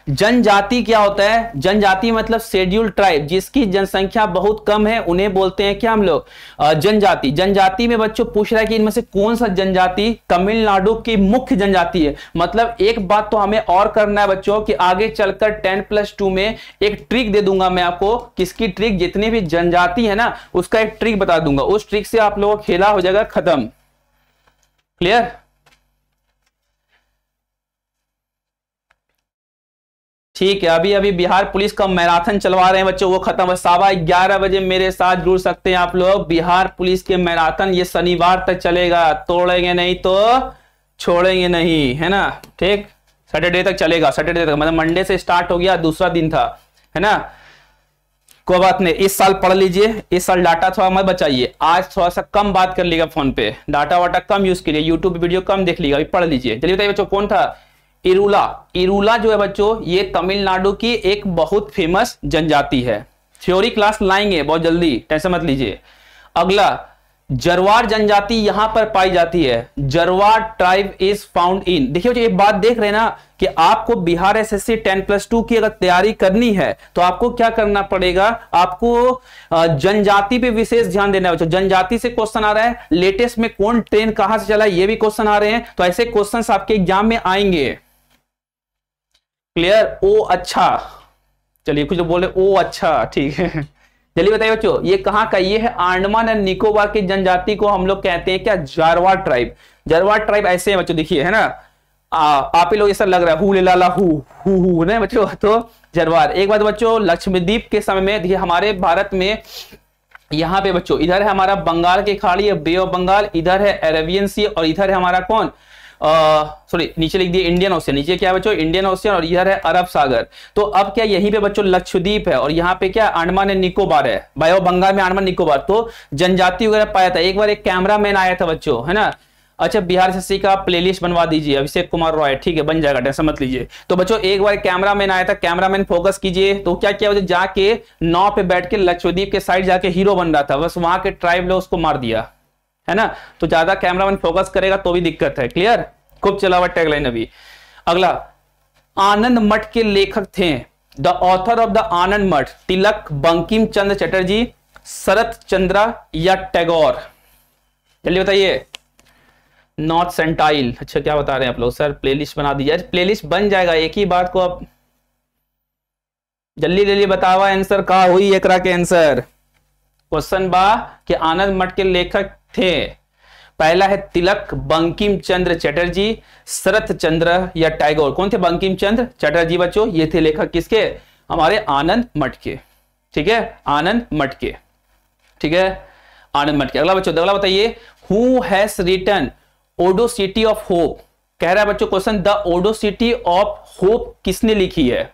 जनजाति क्या होता है जनजाति मतलब शेड्यूल ट्राइब जिसकी जनसंख्या बहुत कम है उन्हें बोलते हैं क्या हम लोग जनजाति जनजाति में बच्चों पूछ रहा है कि इनमें से कौन सा जनजाति तमिलनाडु की मुख्य जनजाति है मतलब एक बात तो हमें और करना है बच्चों कि आगे चलकर टेन प्लस टू में एक ट्रिक दे दूंगा मैं आपको किसकी ट्रिक जितनी भी जनजाति है ना उसका एक ट्रिक बता दूंगा उस ट्रिक से आप लोगों को खेला हो जाएगा खत्म क्लियर ठीक है अभी अभी बिहार पुलिस का मैराथन चलवा रहे हैं बच्चों वो खत्म है सवा ग्यारह बजे मेरे साथ जुड़ सकते हैं आप लोग बिहार पुलिस के मैराथन ये शनिवार तक चलेगा तोड़ेंगे नहीं तो छोड़ेंगे नहीं है ना ठीक सैटरडे तक चलेगा सैटरडे तक मतलब मंडे से स्टार्ट हो गया दूसरा दिन था है ना कोई बात नहीं इस साल पढ़ लीजिए इस साल डाटा थोड़ा मत बचाइए आज थोड़ा सा कम बात कर लीजिएगा फोन पे डाटा वाटा कम यूज कीजिए यूट्यूब वीडियो कम देख लीजिए अभी पढ़ लीजिए चलिए बताइए बच्चों कौन था इरूला इरूला जो है बच्चों ये तमिलनाडु की एक बहुत फेमस जनजाति है थ्योरी क्लास लाएंगे बहुत जल्दी टेंशन मत लीजिए अगला जरवार जनजाति यहां पर पाई जाती है Jarawa tribe is found in देखिए ये बात देख रहे ना कि आपको बिहार एसएससी 10 प्लस टू की अगर तैयारी करनी है तो आपको क्या करना पड़ेगा आपको जनजाति पे विशेष ध्यान देना है जनजाति से क्वेश्चन आ रहा है लेटेस्ट में कौन ट्रेन कहां से चला है ये भी क्वेश्चन आ रहे हैं तो ऐसे क्वेश्चन आपके एग्जाम में आएंगे क्लियर ओ अच्छा चलिए कुछ लोग बोले ओ अच्छा ठीक है चलिए बताइए बच्चों ये कहाँ का ये है आंडमान एंड निकोबार की जनजाति को हम लोग कहते हैं क्या जारवा ट्राइब जारवा ट्राइब ऐसे है बच्चों देखिए है ना आ, आप ही लोग ऐसा लग रहा है हु ले लाला हु हु हु ना बच्चों तो जरवार एक बात बच्चों लक्ष्मीदीप के समय में देखिए हमारे भारत में यहाँ पे बच्चों इधर है हमारा बंगाल की खाड़ी बे ऑफ बंगाल इधर है अरेबियन सी और इधर है हमारा कौन सॉरी नीचे लिख दिए इंडियन ओशियन नीचे क्या बच्चों इंडियन ओशियन और इधर है अरब सागर तो अब क्या यहीं पे बच्चों लक्षद्वीप है और यहाँ पे क्या अंडमान निकोबार है बायो बंगाल में अंडमान निकोबार तो जनजाति वगैरह पाया था एक बार एक कैमरा मैन आया था बच्चों है ना अच्छा बिहार सी का प्लेलिस्ट बनवा दीजिए अभिषेक कुमार रॉय ठीक है बन जाएगा टेंशन मत लीजिए तो बच्चों एक बार कैमरा मैन आया था कैमरा मैन फोकस कीजिए तो क्या किया जाके नाव पे बैठ के लक्षद्वीप के साइड जाके हीरो बन रहा था बस वहां के ट्राइब ने उसको मार दिया है ना तो ज्यादा कैमरामैन फोकस करेगा तो भी दिक्कत है क्लियर खूब चला हुआ टैगलाइन अभी अगला आनंद मठ के लेखक थे the author of the Anand Math Tilak Bankim चंद्र चटर्जी शरत चंद्रा या टैगोर चलिए बताइए नॉर्थ सेंटाइल अच्छा क्या बता रहे हैं आप लोग सर प्लेलिस्ट बना दीजिए प्लेलिस्ट बन जाएगा एक ही बात को आप जल्दी जल्दी बतावा आंसर का हुई एकरा के आंसर क्वेश्चन बा कि आनंद मठ के लेखक थे पहला है तिलक बंकिम चंद्र चटर्जी शरत चंद्र या टाइगोर कौन थे बंकिम चंद्र चटर्जी बच्चों ये थे लेखक किसके हमारे आनंद मटके ठीक है आनंद मटके ठीक है आनंद मटके अगला बच्चों अगला बताइए who has written audacity of hope कह रहा है बच्चों question the audacity of hope किसने लिखी है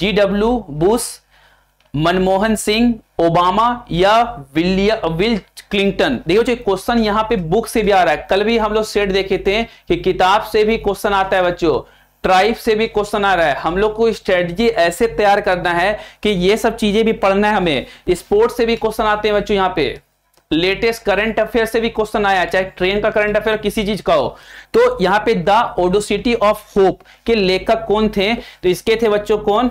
G W Bush Manmohan Singh Obama या विलिया विल क्लिंगटन देखो क्वेश्चन यहाँ पे बुक से भी आ रहा है कल भी हम लोग सेट देखे थे कि किताब से भी क्वेश्चन आता है बच्चों ट्राइब से भी क्वेश्चन आ रहा है हम लोग को स्ट्रेटजी ऐसे तैयार करना है कि ये सब चीजें भी पढ़ना है हमें स्पोर्ट्स से भी क्वेश्चन आते हैं बच्चों यहाँ पे लेटेस्ट करंट अफेयर से भी क्वेश्चन आया चाहे ट्रेन का करंट अफेयर किसी चीज का हो तो यहाँ पे द ओडोसिटी ऑफ होप के लेखक कौन थे तो इसके थे बच्चों कौन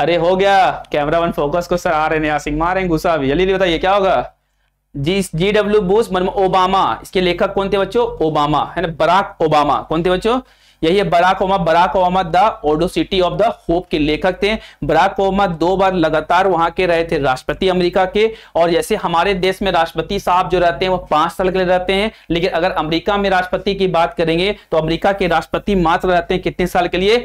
अरे हो गया कैमरा वन फोकस को सर आ रहे सिंह मारे गुस्सा जल्दी बताइए क्या होगा G G W Bush Obama इसके लेखक कौन थे बच्चों ओबामा है ना बराक ओबामा कौन थे बच्चों यही है Barack Obama Barack Obama the audacity of the hope के लेखक थे बराक ओमा दो बार लगातार वहां के रहे थे राष्ट्रपति अमेरिका के और जैसे हमारे देश में राष्ट्रपति साहब जो रहते हैं वो पांच साल के लिए रहते हैं लेकिन अगर अमेरिका में राष्ट्रपति की बात करेंगे तो अमेरिका के राष्ट्रपति मात्र रहते हैं कितने साल के लिए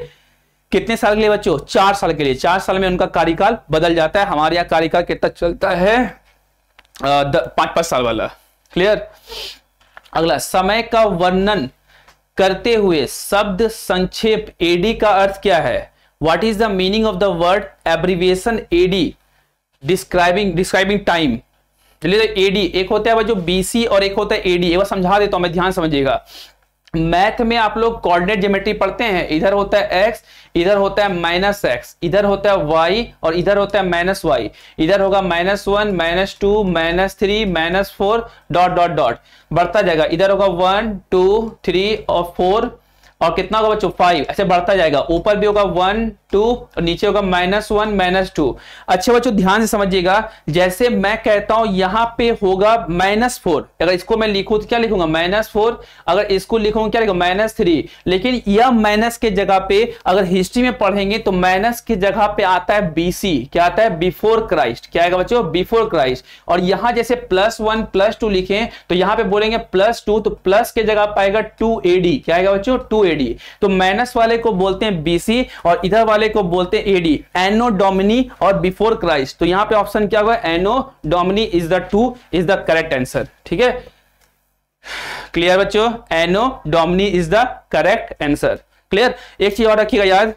कितने साल के लिए बच्चों चार साल के लिए चार साल में उनका कार्यकाल बदल जाता है हमारे यहाँ कार्यकाल कितना चलता है पांच पांच साल वाला क्लियर अगला समय का वर्णन करते हुए शब्द संक्षेप एडी का अर्थ क्या है what is the meaning of the word abbreviation AD describing describing time चलिए एडी तो एक होता है जो बीसी और एक होता है एडी एक बार समझा देता हूं मैं ध्यान समझिएगा मैथ में आप लोग कोऑर्डिनेट ज्योमेट्री पढ़ते हैं इधर होता है एक्स इधर होता है माइनस एक्स इधर होता है वाई और इधर होता है माइनस वाई इधर होगा minus one minus two minus three minus four dot dot dot बढ़ता जाएगा इधर होगा वन टू थ्री और फोर और कितना होगा बच्चों फाइव ऐसे बढ़ता जाएगा ऊपर भी होगा वन टू और नीचे होगा माइनस वन माइनस टू अच्छे बच्चों ध्यान से समझिएगा जैसे मैं कहता हूं यहां पे होगा माइनस फोर अगर इसको मैं लिखू तो क्या लिखूंगा माइनस फोर अगर इसको लिखूंगा तो क्या लिखूंगा माइनस थ्री लेकिन यह माइनस के जगह पे अगर हिस्ट्री में पढ़ेंगे तो माइनस के जगह पे आता है बीसी क्या आता है बिफोर क्राइस्ट क्या आएगा बच्चों बिफोर क्राइस्ट और यहां जैसे प्लस वन प्लस टू लिखे तो यहां पे बोलेंगे प्लस टू तो प्लस के जगह पाएगा टू एडी क्या आएगा बच्चों टू एडी तो माइनस वाले को बोलते हैं बीसी और इधर वाले वाले को बोलते हैं एडी एनो डोमिनी और बिफोर क्राइस्ट तो यहां पे ऑप्शन क्या होगा anno domini is the to is the correct answer ठीक है क्लियर बच्चों anno domini is the correct answer clear एक चीज और रखिएगा याद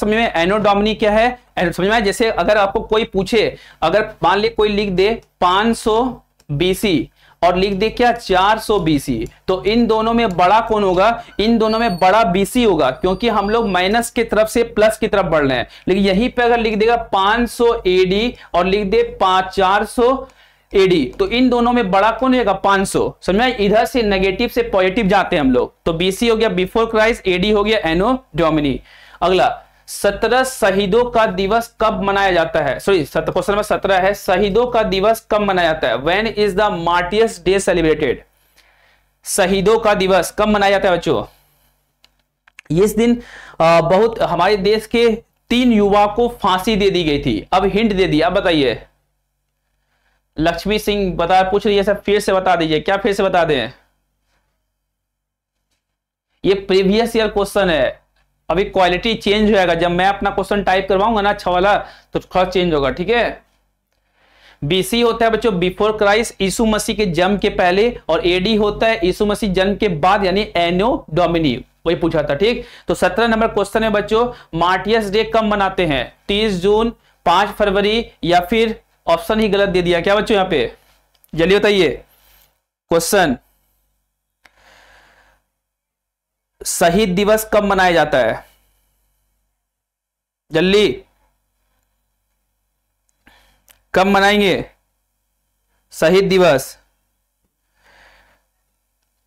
समझ में एनो डोमिनी क्या है समझ में जैसे अगर आपको कोई पूछे अगर मान ले कोई लिख दे 500 बीसी और लिख दे क्या 400 सौ बीसी तो इन दोनों में बड़ा कौन होगा इन दोनों में बड़ा बीसी होगा क्योंकि हम लोग माइनस की तरफ से प्लस की तरफ बढ़ रहे हैं लेकिन यहीं पे अगर लिख देगा 500 सौ एडी और लिख दे पांच चार सौ एडी तो इन दोनों में बड़ा कौन होगा 500 सौ समझा इधर से नेगेटिव से पॉजिटिव जाते हैं हम लोग तो बीसी हो गया बिफोर क्राइस एडी हो गया एनो डोमिनी अगला सत्रह शहीदों का दिवस कब मनाया जाता है सॉरी क्वेश्चन नंबर सत्रह है शहीदों का दिवस कब मनाया जाता है when is the martyrs day celebrated शहीदों का दिवस कब मनाया जाता है बच्चों इस दिन बहुत हमारे देश के तीन युवा को फांसी दे दी गई थी अब हिंट दे दिया बताइए लक्ष्मी सिंह बता पूछ रही है सर फिर से बता दीजिए क्या फिर से बता दें ये प्रीवियस ईयर क्वेश्चन है अभी क्वालिटी चेंज हो जाएगा जब मैं अपना क्वेश्चन टाइप करवाऊंगा ना अच्छा वाला तो थोड़ा चेंज होगा ठीक है बीसी होता है बच्चों बिफोर क्राइस्ट यीशु मसीह के जन्म के पहले और एडी होता है यीशु मसीह जन्म के बाद यानी एनो डोमिनी वही पूछा था ठीक तो सत्रह नंबर क्वेश्चन है बच्चों मार्टियस डे कब मनाते हैं तीस जून पांच फरवरी या फिर ऑप्शन ही गलत दे दिया क्या बच्चों यहाँ पे जल्दी बताइए क्वेश्चन शहीद दिवस कब मनाया जाता है जल्दी कब मनाएंगे शहीद दिवस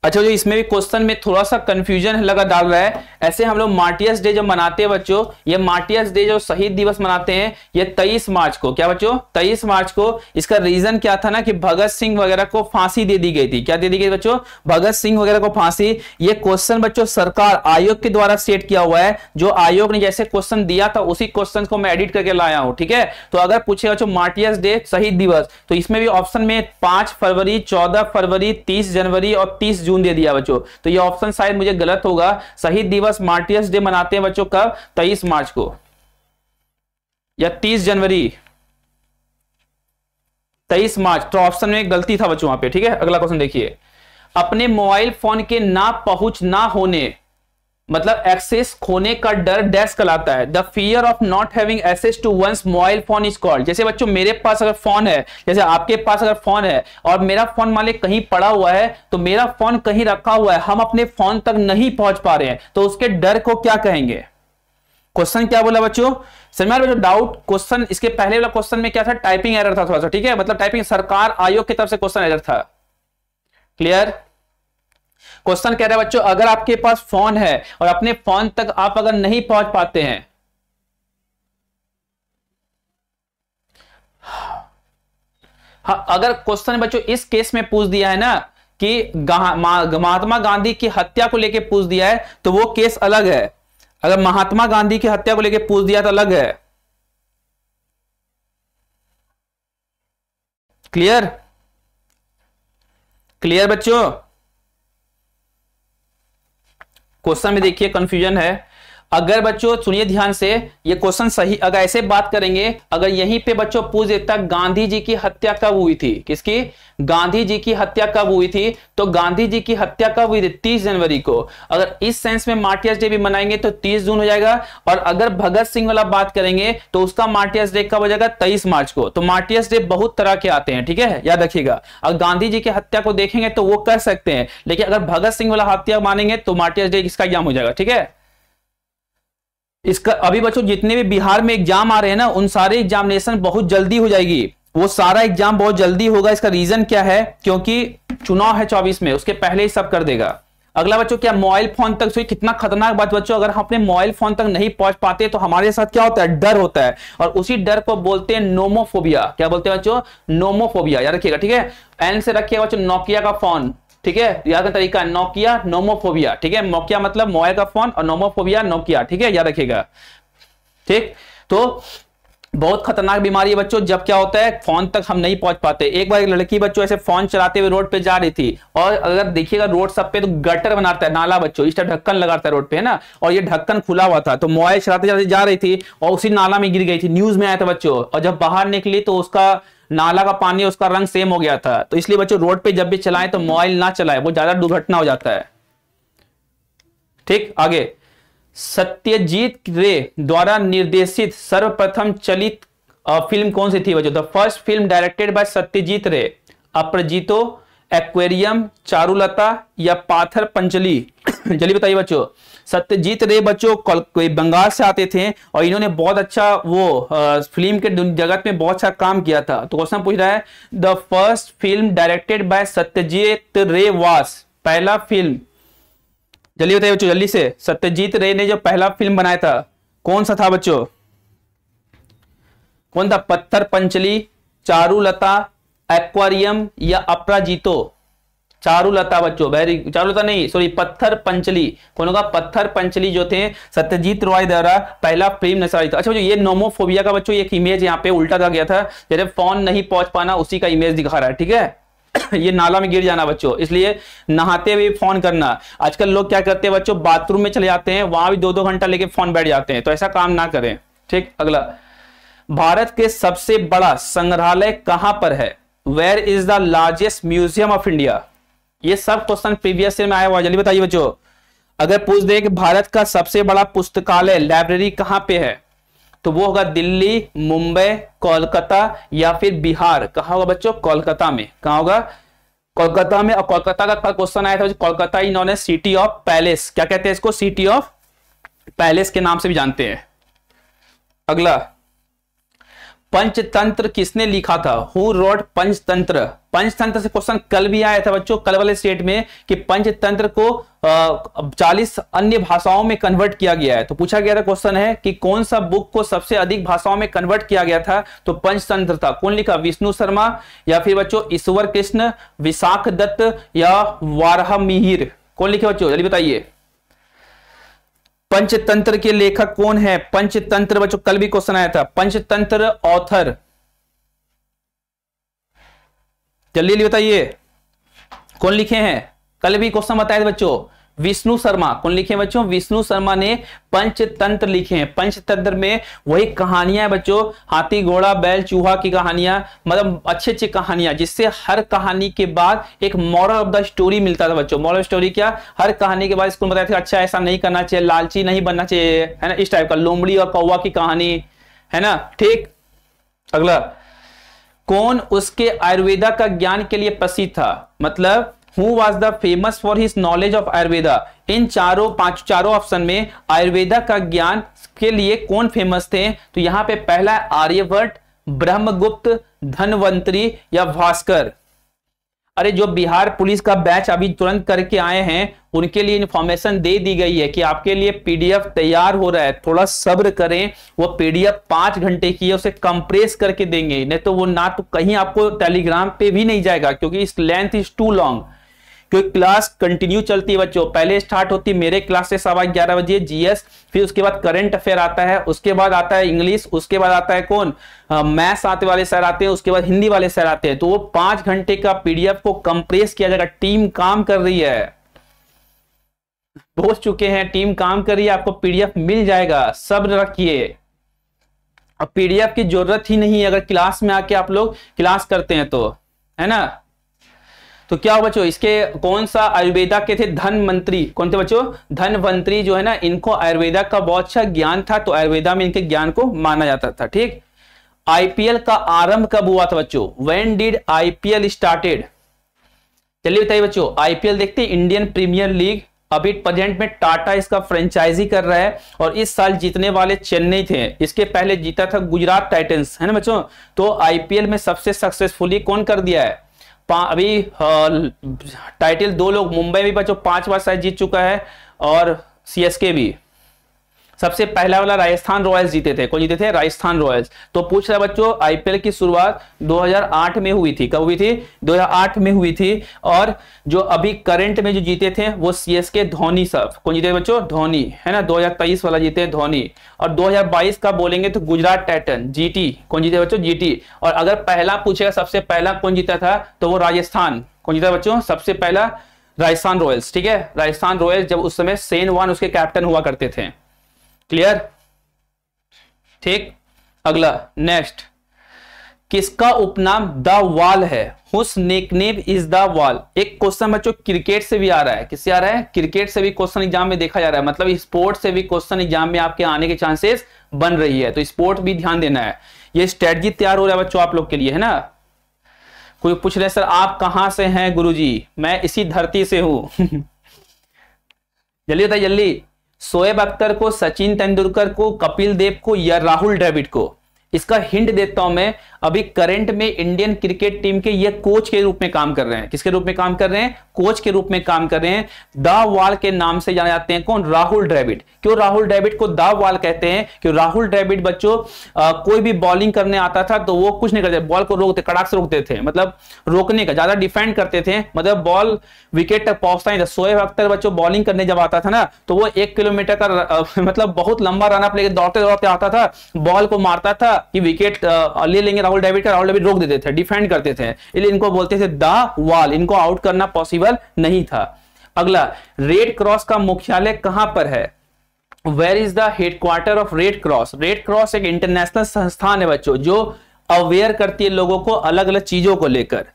अच्छा जो इसमें भी क्वेश्चन में थोड़ा सा कंफ्यूजन लगा डाल रहा है ऐसे हम लोग मार्टियस डे जब मनाते हैं बच्चों ये मार्टियस डे जो शहीद दिवस मनाते हैं ये 23 मार्च को क्या बच्चों 23 मार्च को इसका रीजन क्या था ना कि भगत सिंह वगैरह को फांसी दे दी गई थी क्या दे दी गई बच्चों भगत सिंह वगैरह को फांसी ये क्वेश्चन बच्चों सरकार आयोग के द्वारा सेट किया हुआ है जो आयोग ने जैसे क्वेश्चन दिया था उसी क्वेश्चन को मैं एडिट करके लाया हूँ ठीक है तो अगर पूछे बच्चों मार्टियस डे शहीद दिवस तो इसमें भी ऑप्शन में पांच फरवरी चौदह फरवरी तीस जनवरी और तीस जून दे दिया बच्चों तो ये ऑप्शन शायद मुझे गलत होगा शहीद दिवस मार्टियस डे मनाते हैं बच्चों कब तेईस मार्च को या तीस जनवरी तेईस मार्च तो ऑप्शन में गलती था बच्चों वहां पे ठीक है अगला क्वेश्चन देखिए अपने मोबाइल फोन के ना पहुंच ना होने मतलब एक्सेस खोने का डर डैश कहलाता है the fear of not having access to one's mobile phone is called जैसे बच्चों मेरे पास अगर फोन है जैसे आपके पास अगर फोन है और मेरा फोन मान ले कहीं पड़ा हुआ है तो मेरा फोन कहीं रखा हुआ है हम अपने फोन तक नहीं पहुंच पा रहे हैं तो उसके डर को क्या कहेंगे क्वेश्चन क्या बोला बच्चों समझ में डाउट क्वेश्चन इसके पहले वाला क्वेश्चन में क्या था टाइपिंग एरर था थोड़ा सा ठीक है मतलब टाइपिंग सरकार आयोग की तरफ से क्वेश्चन एरर था क्लियर क्वेश्चन कह रहे हैं बच्चों अगर आपके पास फोन है और अपने फोन तक आप अगर नहीं पहुंच पाते हैं हाँ अगर क्वेश्चन बच्चों इस केस में पूछ दिया है ना कि महात्मा गांधी की हत्या को लेकर पूछ दिया है तो वो केस अलग है अगर महात्मा गांधी की हत्या को लेकर पूछ दिया तो अलग है क्लियर क्लियर बच्चों क्वेश्चन में देखिए कंफ्यूजन है अगर बच्चों सुनिए ध्यान से ये क्वेश्चन सही अगर ऐसे बात करेंगे अगर यहीं पे बच्चों पूछ देता गांधी जी की हत्या कब हुई थी किसकी गांधी जी की हत्या कब हुई थी तो गांधी जी की हत्या कब हुई थी तीस जनवरी को अगर इस सेंस में मार्टियर्स डे भी मनाएंगे तो तीस जून हो जाएगा और अगर भगत सिंह वाला बात करेंगे तो उसका मार्टियर्स डे कब हो जाएगा तेईस मार्च को तो मार्टियर्स डे बहुत तरह के आते हैं ठीक है याद रखिएगा अगर गांधी जी की हत्या को देखेंगे तो वो कर सकते हैं लेकिन अगर भगत सिंह वाला हत्या मानेंगे तो मार्टियर्स डे इसका एग्जाम हो जाएगा ठीक है इसका अभी बच्चों जितने भी बिहार में एग्जाम आ रहे हैं ना उन सारे एग्जामिनेशन बहुत जल्दी हो जाएगी वो सारा एग्जाम बहुत जल्दी होगा इसका रीजन क्या है क्योंकि चुनाव है चौबीस में उसके पहले ही सब कर देगा अगला बच्चों क्या मोबाइल फोन तक सो कितना खतरनाक बात बच्चों अगर हम अपने मोबाइल फोन तक नहीं पहुंच पाते तो हमारे साथ क्या होता है डर होता है और उसी डर को बोलते हैं नोमोफोबिया क्या बोलते हैं बच्चों नोमोफोबिया याद रखिएगा ठीक है एन से रखिएगा बच्चों नोकिया का फोन ठीक है याद का तरीका नोकिया नोमोफोबिया ठीक है नोकिया मतलब मोए का फोन और नोमोफोबिया नोकिया ठीक है याद रखिएगा ठीक तो बहुत खतरनाक बीमारी है बच्चों जब क्या होता है फोन तक हम नहीं पहुंच पाते एक बार एक लड़की बच्चों ऐसे फोन चलाते हुए रोड पे जा रही थी और अगर देखिएगा रोड सब पे तो गटर बनाता है नाला बच्चों इस टाइप ढक्कन लगाता है रोड पे है ना और ये ढक्कन खुला हुआ था तो मोबाइल चलाते चलाते जा रही थी और उसी नाला में गिर गई थी न्यूज में आया था बच्चों और जब बाहर निकली तो उसका नाला का पानी उसका रंग सेम हो गया था तो इसलिए बच्चों रोड पे जब भी चलाएं तो मोबाइल ना चलाएं वो ज्यादा दुर्घटना हो जाता है ठीक आगे सत्यजीत रे द्वारा निर्देशित सर्वप्रथम चलित फिल्म कौन सी थी बच्चों the first film directed by Satyajit Ray Aparajito aquarium Charulata या पाथर पंचली जल्दी बताइए बच्चों सत्यजीत रे बच्चों कोई बंगाल से आते थे और इन्होंने बहुत अच्छा वो फिल्म के जगत में बहुत अच्छा काम किया था तो क्वेश्चन पूछ रहा है the first film directed by Satyajit Ray was पहला फिल्म जल्दी बताइए बच्चों जल्दी से सत्यजीत रे ने जो पहला फिल्म बनाया था कौन सा था बच्चों कौन था पत्थर पंचली चारूलता एक्वारियम या अपराजितो चारुलता बच्चों बहरी चारुलता नहीं सॉरी पत्थर पंचली कौन होगा पत्थर पंचली जो थे सत्यजीत रॉय द्वारा पहला प्रेम नशारी था अच्छा जो ये नोमोफोबिया का बच्चों एक इमेज यहाँ पे उल्टा था गया था जैसे फोन नहीं पहुंच पाना उसी का इमेज दिखा रहा है ठीक है ये नाला में गिर जाना बच्चों इसलिए नहाते हुए फोन करना आजकल लोग क्या करते हैं बच्चों बाथरूम में चले जाते हैं वहां भी दो दो घंटा लेके फोन बैठ जाते हैं तो ऐसा काम ना करें ठीक अगला भारत के सबसे बड़ा संग्रहालय कहां पर है where is the largest museum of India ये सब क्वेश्चन प्रीवियस ईयर में आया हुआ जल्दी बताइए बच्चों अगर पूछ दे कि भारत का सबसे बड़ा पुस्तकालय लाइब्रेरी कहाँ पे है तो वो होगा दिल्ली मुंबई कोलकाता या फिर बिहार कहा होगा बच्चों कोलकाता में कहा होगा कोलकाता में और कोलकाता का क्वेश्चन आया था कोलकाता ही नॉन सिटी ऑफ पैलेस क्या कहते हैं इसको सिटी ऑफ पैलेस के नाम से भी जानते हैं अगला पंचतंत्र किसने लिखा था हु रोड पंचतंत्र पंचतंत्र से क्वेश्चन कल भी आया था बच्चों कल वाले स्टेट में कि पंचतंत्र को चालीस अन्य भाषाओं में कन्वर्ट किया गया है तो पूछा गया था क्वेश्चन है कि कौन सा बुक को सबसे अधिक भाषाओं में कन्वर्ट किया गया था तो पंचतंत्र था कौन लिखा विष्णु शर्मा या फिर बच्चों ईश्वर कृष्ण विशाख दत्त या वारह मिहिर कौन लिखे बच्चों जल्दी बताइए पंचतंत्र के लेखक कौन है पंचतंत्र बच्चों कल भी क्वेश्चन आया था पंचतंत्र ऑथर जल्दी बताइए कौन लिखे हैं कल भी क्वेश्चन बताया था बच्चों विष्णु शर्मा कौन लिखे हैं बच्चों विष्णु शर्मा ने पंचतंत्र लिखे हैं पंचतंत्र में वही कहानियां है बच्चों हाथी घोड़ा बैल चूहा की कहानियां मतलब अच्छी अच्छी कहानियां जिससे हर कहानी के बाद एक मॉरल ऑफ द स्टोरी मिलता था बच्चों मॉरल स्टोरी क्या हर कहानी के बाद स्कूल बताया था अच्छा ऐसा नहीं करना चाहिए लालची नहीं बनना चाहिए है ना इस टाइप का लोमड़ी और कौवा की कहानी है ना ठीक अगला कौन उसके आयुर्वेदा का ज्ञान के लिए प्रसिद्ध था मतलब who was the famous for his knowledge of Ayurveda इन चारों पांच चारों ऑप्शन में आयुर्वेदा का ज्ञान के लिए कौन फेमस थे तो यहां पे पहला आर्यभट्ट ब्रह्मगुप्त धनवंतरी या भास्कर अरे जो बिहार पुलिस का बैच अभी तुरंत करके आए हैं उनके लिए इंफॉर्मेशन दे दी गई है कि आपके लिए पीडीएफ तैयार हो रहा है थोड़ा सब्र करें वो पीडीएफ पांच घंटे की है उसे कंप्रेस करके देंगे नहीं तो वो ना तो कहीं आपको टेलीग्राम पे भी नहीं जाएगा क्योंकि इस लेंथ इज टू लॉन्ग क्योंकि क्लास कंटिन्यू चलती है बच्चों पहले स्टार्ट होती है मेरे क्लास से सवा ग्यारह बजे जीएस फिर उसके बाद करंट अफेयर आता है उसके बाद आता है इंग्लिश उसके बाद आता है कौन मैथ्स आते वाले सर आते हैं उसके बाद हिंदी वाले सर आते हैं तो वो पांच घंटे का पीडीएफ को कंप्रेस किया जाएगा टीम काम कर रही है बोझ चुके हैं टीम काम कर रही है आपको पीडीएफ मिल जाएगा सब रखिए पीडीएफ की जरूरत ही नहीं है अगर क्लास में आके आप लोग क्लास करते हैं तो है ना तो क्या हो बच्चों इसके कौन सा आयुर्वेदा के थे धन मंत्री कौन थे बच्चों धनवंतरी जो है ना इनको आयुर्वेदा का बहुत अच्छा ज्ञान था तो आयुर्वेदा में इनके ज्ञान को माना जाता था ठीक आईपीएल का आरंभ कब हुआ था बच्चों वेन डिड आईपीएल स्टार्टेड चलिए बताइए बच्चों आईपीएल देखते हैं इंडियन प्रीमियर लीग अभी प्रेजेंट में टाटा इसका फ्रेंचाइजी कर रहा है और इस साल जीतने वाले चेन्नई थे इसके पहले जीता था गुजरात टाइटंस है ना बच्चों तो आईपीएल में सबसे सक्सेसफुली कौन कर दिया है अभी टाइटल दो लोग मुंबई भी बच्चों पांच बार शायद जीत चुका है और सीएसके भी सबसे पहला वाला राजस्थान रॉयल्स जीते थे कौन जीते थे राजस्थान रॉयल्स तो पूछ रहा बच्चों आईपीएल की शुरुआत 2008 में हुई थी कब हुई थी 2008 में हुई थी और जो अभी करंट में जो जीते थे वो सीएसके धोनी साहब कौन जीते बच्चों धोनी है ना 2023 वाला जीते धोनी और 2022 का बोलेंगे तो गुजरात टाइटन जीटी कौन जीते बच्चों जीटी और अगर पहला पूछेगा सबसे पहला कौन जीता था तो वो राजस्थान कौन जीता बच्चों सबसे पहला राजस्थान रॉयल्स ठीक है राजस्थान रॉयल्स जब उस समय सेन वन उसके कैप्टन हुआ करते थे क्लियर ठीक अगला नेक्स्ट किसका उपनाम द वाल है हुस नेकनेम इज द वाल एक क्वेश्चन बच्चों क्रिकेट से भी आ रहा है किससे आ रहा है क्रिकेट से भी क्वेश्चन एग्जाम में देखा जा रहा है मतलब स्पोर्ट से भी क्वेश्चन एग्जाम में आपके आने के चांसेस बन रही है तो स्पोर्ट भी ध्यान देना है ये स्ट्रेटजी तैयार हो रहा है बच्चों आप लोग के लिए है ना कोई पूछ रहे सर आप कहां से हैं गुरुजी मैं इसी धरती से हूं जल्दी बताइए जल्दी शोएब अख्तर को सचिन तेंदुलकर को कपिल देव को या राहुल ड्रेविड को इसका हिंट देता हूं मैं अभी करंट में इंडियन क्रिकेट टीम के ये कोच के रूप में काम कर रहे हैं किसके रूप में काम कर रहे हैं कोच के रूप में काम कर रहे हैं द वाल के नाम से जाने जाते हैं कौन राहुल ड्रेविड क्यों राहुल ड्रेविड को द वाल कहते हैं क्यों राहुल ड्रेविड बच्चों कोई भी बॉलिंग करने आता था तो वो कुछ नहीं करते बॉल को रोकते कड़ाक से रोकते थे मतलब रोकने का ज्यादा डिफेंड करते थे मतलब बॉल विकेट तक पहुंचता ही था सोएब अख्तर बच्चों बॉलिंग करने जब आता था ना तो वो एक किलोमीटर का मतलब बहुत लंबा रन अप लेकर दौड़ते दौड़ते आता था बॉल को मारता था कि विकेट uh, ले लेंगे राहुल डेविड का राहुल डेविड रोक देते थे डिफेंड करते थे इसलिए इनको बोलते थे द वॉल इनको आउट करना पॉसिबल नहीं था अगला रेड क्रॉस का मुख्यालय कहां पर है where is the headquarter of red cross red cross एक इंटरनेशनल संस्थान है बच्चों जो अवेयर करती है लोगों को अलग अलग चीजों को लेकर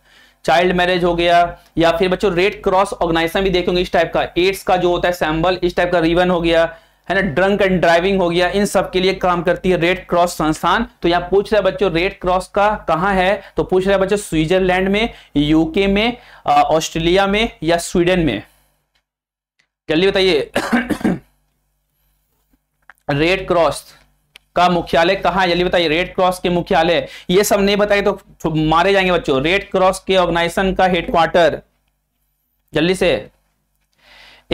चाइल्ड मैरिज हो गया या फिर बच्चों रेड क्रॉस ऑर्गेनाइजेशन भी देखेंगे इस टाइप का एड्स का जो होता है सैम्बल इस टाइप का रिवन हो गया है ना ड्रंक एंड ड्राइविंग हो गया इन सब के लिए काम करती है रेड क्रॉस संस्थान तो यहाँ पूछ रहे बच्चों रेड क्रॉस का कहा है तो पूछ रहे बच्चों स्विट्जरलैंड में यूके में ऑस्ट्रेलिया में या स्वीडन में जल्दी बताइए रेड क्रॉस का मुख्यालय कहा है जल्दी बताइए रेड क्रॉस के मुख्यालय ये सब नहीं बताए तो मारे जाएंगे बच्चों रेड क्रॉस के ऑर्गेनाइजेशन का हेडक्वार्टर जल्दी से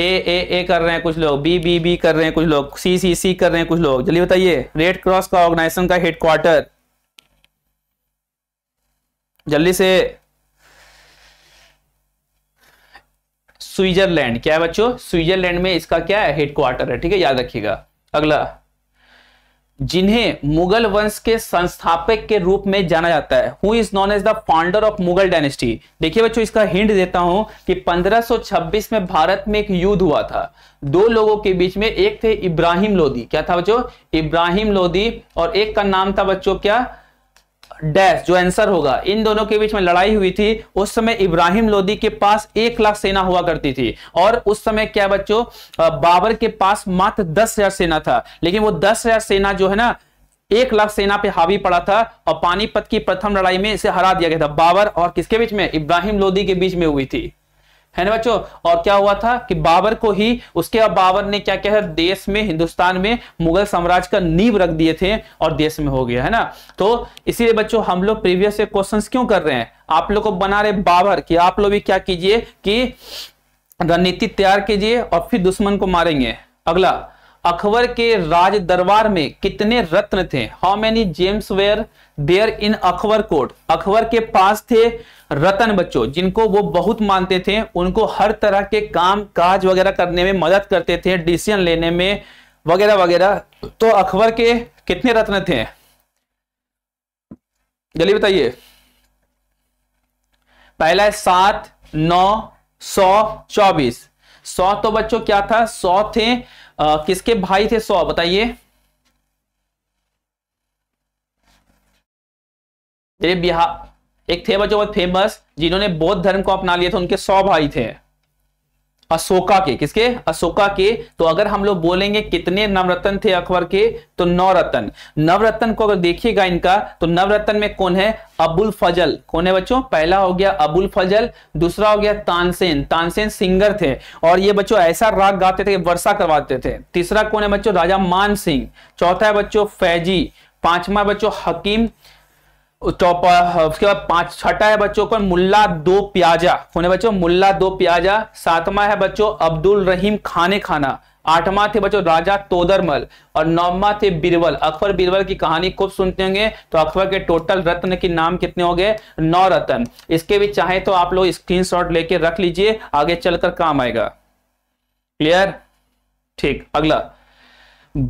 ए ए ए कर रहे हैं कुछ लोग बी बी बी कर रहे हैं कुछ लोग सी सी सी कर रहे हैं कुछ लोग जल्दी बताइए रेड क्रॉस का ऑर्गेनाइजेशन का हेडक्वार्टर जल्दी से स्विट्जरलैंड क्या है बच्चों स्विट्जरलैंड में इसका क्या है हेडक्वार्टर है ठीक है याद रखिएगा अगला जिन्हें मुगल वंश के संस्थापक के रूप में जाना जाता है who is known as the founder of Mughal dynasty देखिए बच्चों इसका हिंट देता हूं कि 1526 में भारत में एक युद्ध हुआ था दो लोगों के बीच में एक थे इब्राहिम लोदी क्या था बच्चों इब्राहिम लोदी और एक का नाम था बच्चों क्या डैश जो आंसर होगा इन दोनों के बीच में लड़ाई हुई थी उस समय इब्राहिम लोदी के पास एक लाख सेना हुआ करती थी और उस समय क्या बच्चों बाबर के पास मात्र दस हजार सेना था लेकिन वो दस हजार सेना जो है ना एक लाख सेना पे हावी पड़ा था और पानीपत की प्रथम लड़ाई में इसे हरा दिया गया था बाबर और किसके बीच में इब्राहिम लोदी के बीच में हुई थी है ना बच्चों और क्या हुआ था कि बाबर को ही उसके बाद बाबर ने क्या क्या देश में हिंदुस्तान में मुगल साम्राज्य का नींव रख दिए थे और देश में हो गया है ना तो इसीलिए बच्चों हम लोग प्रीवियस क्वेश्चंस क्यों कर रहे हैं आप लोग को बना रहे बाबर कि आप लोग भी क्या कीजिए कि रणनीति तैयार कीजिए और फिर दुश्मन को मारेंगे अगला अकबर के राज दरबार में कितने रत्न थे how many gems were there in Akbar court Akbar के पास थे रतन बच्चों जिनको वो बहुत मानते थे उनको हर तरह के काम काज वगैरह करने में मदद करते थे डिसीजन लेने में वगैरह वगैरह तो अकबर के कितने रत्न थे जल्दी बताइए पहला है सात नौ सौ चौबीस सौ तो बच्चों क्या था सौ थे आ, किसके भाई थे सौ बताइए बिहार एक थे बच्चों बहुत फेमस जिन्होंने बौद्ध धर्म को अपना लिया था उनके सौ भाई थे अशोका के किसके अशोका के तो अगर हम लोग बोलेंगे कितने नवरत्न थे अकबर के तो नौ नवरत्न को अगर देखिएगा इनका तो नवरत्न में कौन है अबुल फजल कौन है बच्चों पहला हो गया अबुल फजल दूसरा हो गया तानसेन तानसेन सिंगर थे और ये बच्चों ऐसा राग गाते थे वर्षा करवाते थे तीसरा कौन है बच्चों राजा मान सिंह चौथा है बच्चों फैजी पांचवा बच्चों हकीम चौपर uh, उसके बाद पांच छठा है बच्चों को मुल्ला दो प्याजा कौन है बच्चों मुल्ला दो प्याजा सातवां है बच्चों अब्दुल रहीम खाने खाना आठवां थे बच्चों राजा तोदरमल और नौवा थे बीरबल अकबर बीरबल की कहानी खूब सुनते होंगे तो अकबर के टोटल रत्न के नाम कितने हो गए नौ रत्न इसके भी चाहे तो आप लोग स्क्रीन लेके रख लीजिए आगे चलकर काम आएगा क्लियर ठीक अगला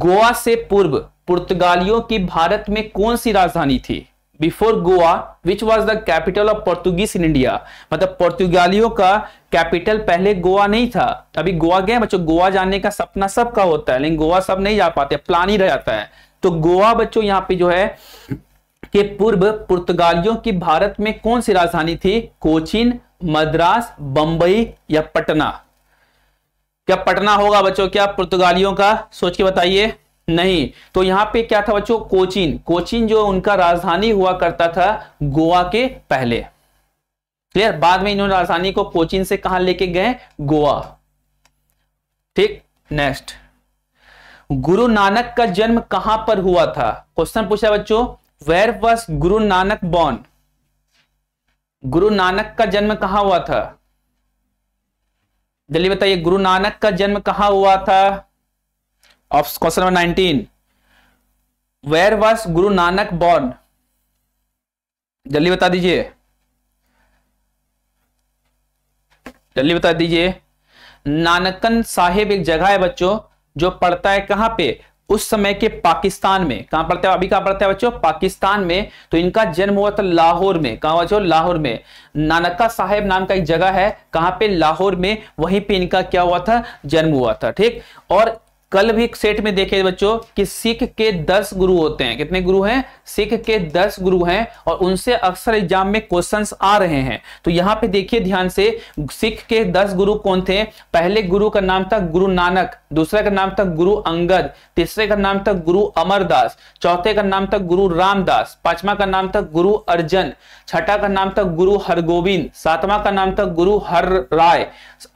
गोवा से पूर्व पुर्तगालियों की भारत में कौन सी राजधानी थी before Goa which was the capital of Portuguese in India मतलब पोर्तुगालियों का कैपिटल पहले गोवा नहीं था अभी गोवा गए बच्चों गोवा जाने का सपना सबका होता है लेकिन गोवा सब नहीं जा पाते प्लान ही रह जाता है तो गोवा बच्चों यहाँ पे जो है के पूर्व पुर्तगालियों की भारत में कौन सी राजधानी थी कोचिन मद्रास बंबई या पटना क्या पटना होगा बच्चों क्या पुर्तगालियों का सोच के बताइए नहीं तो यहां पे क्या था बच्चों कोचिन कोचिन जो उनका राजधानी हुआ करता था गोवा के पहले क्लियर बाद में इन्होंने राजधानी को कोचिन से कहा लेके गए गोवा ठीक नेक्स्ट गुरु नानक का जन्म कहां पर हुआ था क्वेश्चन पूछा बच्चों where was Guru Nanak born गुरु नानक का जन्म कहां हुआ था जल्दी बताइए गुरु नानक का जन्म कहां हुआ था of question number 19 where was Guru Nanak born जल्दी बता दीजिए जल्दी बता दीजिए नानकन साहिब एक जगह है बच्चों जो पड़ता है कहां पे उस समय के पाकिस्तान में कहां पढ़ते हैं अभी कहां पढ़ते हैं बच्चों पाकिस्तान में तो इनका जन्म हुआ था लाहौर में कहा बच्चों लाहौर में नानका साहेब नाम का एक जगह है कहां पे लाहौर में वहीं पे इनका क्या हुआ था जन्म हुआ था ठीक और कल भी सेट में देखे बच्चों कि सिख के दस गुरु होते हैं कितने गुरु हैं सिख के दस गुरु हैं और उनसे अक्सर एग्जाम में क्वेश्चन आ रहे हैं तो यहाँ पे देखिए ध्यान से सिख के दस गुरु कौन थे पहले गुरु का नाम था गुरु नानक दूसरे का नाम था गुरु अंगद तीसरे का नाम था गुरु अमरदास चौथे का नाम था गुरु रामदास पांचवा का नाम था गुरु अर्जन छठा का नाम था गुरु हरगोविंद सातवां का नाम था गुरु हर राय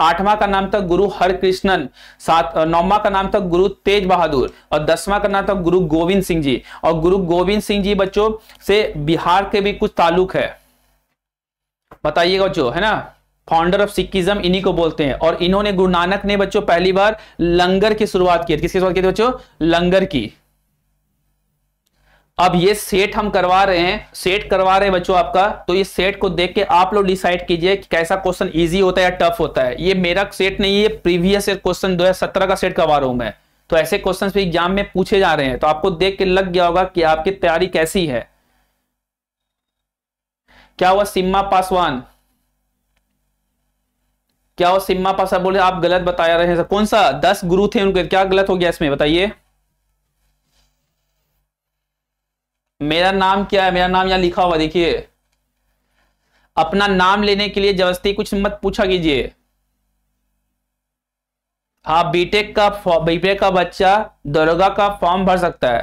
आठवां का नाम था गुरु हर कृष्णन सात नौवा का नाम था गुरु तेज बहादुर और दसवां का नाम था गुरु गोविंद सिंह जी और गुरु गोविंद सिंह जी बच्चों से बिहार के भी कुछ ताल्लुक है बताइएगा जो है ना फाउंडर ऑफ सिक्किज्म इन्हीं को बोलते हैं और इन्होंने गुरु नानक ने बच्चों पहली बार लंगर की शुरुआत की किसकी शुरुआत की बच्चों लंगर की अब ये सेट हम करवा रहे हैं सेट करवा रहे हैं बच्चों आपका तो ये सेट को देख के आप लोग डिसाइड कीजिए कि कैसा क्वेश्चन इजी होता है या टफ होता है ये मेरा सेट नहीं है प्रीवियस क्वेश्चन दो हजार सत्रह का सेट करवा रहा हूं मैं तो ऐसे क्वेश्चन भी एग्जाम में पूछे जा रहे हैं तो आपको देख के लग गया होगा कि आपकी तैयारी कैसी है क्या हुआ सिम्मा पासवान क्या हुआ सिम्मा पासवान बोले आप गलत बताया रहे हैं सर कौन सा दस गुरु थे उनके क्या गलत हो गया इसमें बताइए मेरा नाम क्या है मेरा नाम यहां लिखा हुआ देखिए अपना नाम लेने के लिए जबरदस्ती कुछ मत पूछा कीजिए हाँ बीटेक का बीटेक का बच्चा दरोगा का फॉर्म भर सकता है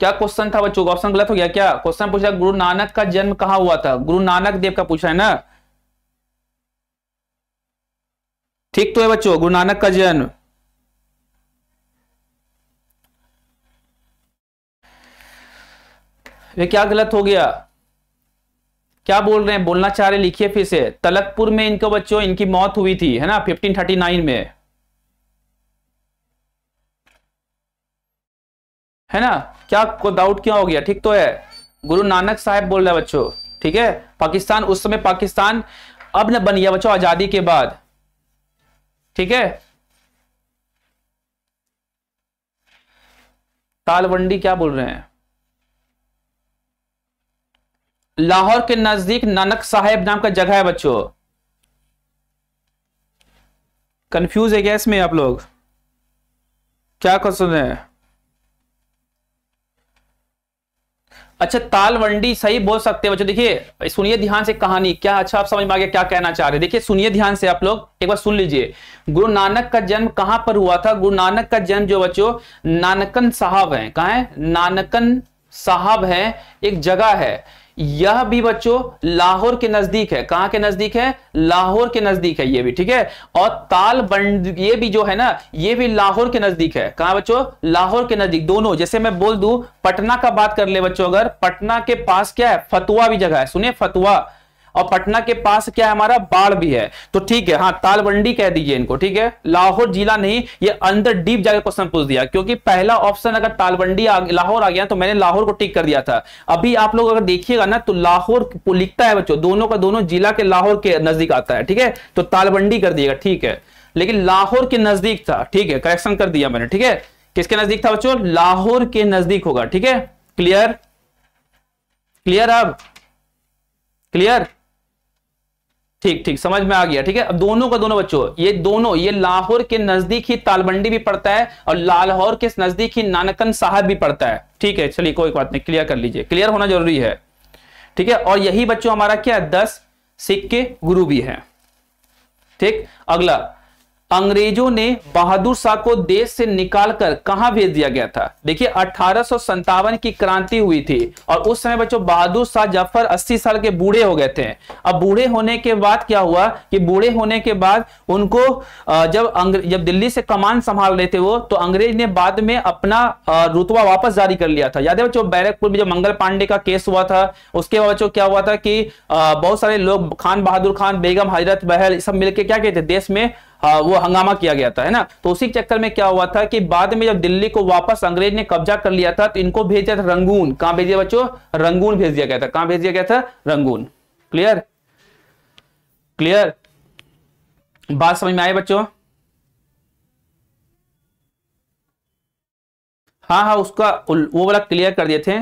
क्या क्वेश्चन था बच्चों ऑप्शन गलत हो गया क्या क्वेश्चन पूछा गुरु नानक का जन्म कहा हुआ था गुरु नानक देव का पूछा है ना ठीक तो है बच्चों गुरु नानक का जन्म ये क्या गलत हो गया क्या बोल रहे हैं बोलना चाह रहे लिखिए फिर से तलकपुर में इनको बच्चों इनकी मौत हुई थी है ना 1539 में है ना क्या को डाउट क्या हो गया ठीक तो है गुरु नानक साहब बोल रहे बच्चों ठीक है पाकिस्तान उस समय पाकिस्तान अब न बन गया बच्चों आजादी के बाद ठीक है तालवंडी क्या बोल रहे हैं लाहौर के नजदीक नानक साहेब नाम का जगह है बच्चों कंफ्यूज है क्या इसमें आप लोग क्या क्वेश्चन है अच्छा तालवंडी सही बोल सकते हैं बच्चों देखिए सुनिए ध्यान से कहानी क्या अच्छा आप समझ में आ गया क्या कहना चाह रहे हैं देखिए सुनिए ध्यान से आप लोग एक बार सुन लीजिए गुरु नानक का जन्म कहां पर हुआ था गुरु नानक का जन्म जो बच्चों नानकन साहब है कहा है नानकन साहब है एक जगह है यह भी बच्चों लाहौर के नजदीक है कहां के नजदीक है लाहौर के नजदीक है यह भी ठीक है और ताल बंड ये भी जो है ना ये भी लाहौर के नजदीक है कहा बच्चों लाहौर के नजदीक दोनों जैसे मैं बोल दू पटना का बात कर ले बच्चों अगर पटना के पास क्या है फतुआ भी जगह है सुनिए फतुआ और पटना के पास क्या है हमारा बाढ़ भी है तो ठीक है हाँ तालबंडी कह दीजिए इनको ठीक है लाहौर जिला नहीं ये अंदर डीप जाकर क्वेश्चन पूछ दिया क्योंकि पहला ऑप्शन अगर तालबंडी लाहौर आ गया तो मैंने लाहौर को टिक कर दिया था अभी आप लोग अगर देखिएगा ना तो लाहौर लिखता है बच्चों दोनों का दोनों जिला के लाहौर के नजदीक आता है ठीक है तो तालबंडी कर दिएगा ठीक है लेकिन लाहौर के नजदीक था ठीक है करेक्शन कर दिया मैंने ठीक है किसके नजदीक था बच्चों लाहौर के नजदीक होगा ठीक है क्लियर क्लियर अब क्लियर ठीक ठीक समझ में आ गया ठीक है अब दोनों का दोनों बच्चों ये दोनों ये लाहौर के नजदीक ही तालबंडी भी पड़ता है और लाहौर के नजदीक ही नानकन साहब भी पड़ता है ठीक है चलिए कोई बात नहीं क्लियर कर लीजिए क्लियर होना जरूरी है ठीक है और यही बच्चों हमारा क्या है दस सिख के गुरु भी है ठीक अगला अंग्रेजों ने बहादुर शाह को देश से निकालकर कहा भेज दिया गया था देखिए अठारह की क्रांति हुई थी और उस समय बच्चों बहादुर शाह जफर 80 साल के बूढ़े हो गए थे अब बूढ़े होने के बाद क्या हुआ कि बूढ़े होने के बाद उनको जब जब दिल्ली से कमान संभाल रहे थे वो तो अंग्रेज ने बाद में अपना रुतवा वापस जारी कर लिया था याद है बच्चों बैरकपुर में जब मंगल पांडे का केस हुआ था उसके बाद बच्चों क्या हुआ था कि बहुत सारे लोग खान बहादुर खान बेगम हजरत बहल सब मिलकर क्या कहते देश में हाँ, वो हंगामा किया गया था है ना तो उसी चक्कर में क्या हुआ था कि बाद में जब दिल्ली को वापस अंग्रेज ने कब्जा कर लिया था तो इनको भेज दिया था रंगून कहां भेज दिया बच्चों रंगून भेज दिया गया था कहां भेज दिया गया था रंगून क्लियर क्लियर बात समझ में आए बच्चों हाँ हाँ उसका वो वाला क्लियर कर दिए थे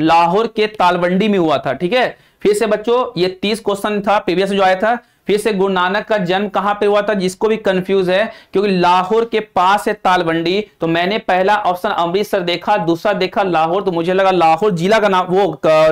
लाहौर के तालबंडी में हुआ था ठीक है फिर से बच्चों ये तीस क्वेश्चन था प्रीवियस जो आया था फिर से गुरु नानक का जन्म कहां पे हुआ था जिसको भी कंफ्यूज है क्योंकि लाहौर के पास है तालबंडी तो मैंने पहला ऑप्शन अमृतसर देखा दूसरा देखा लाहौर तो मुझे लगा लाहौर जिला का नाम वो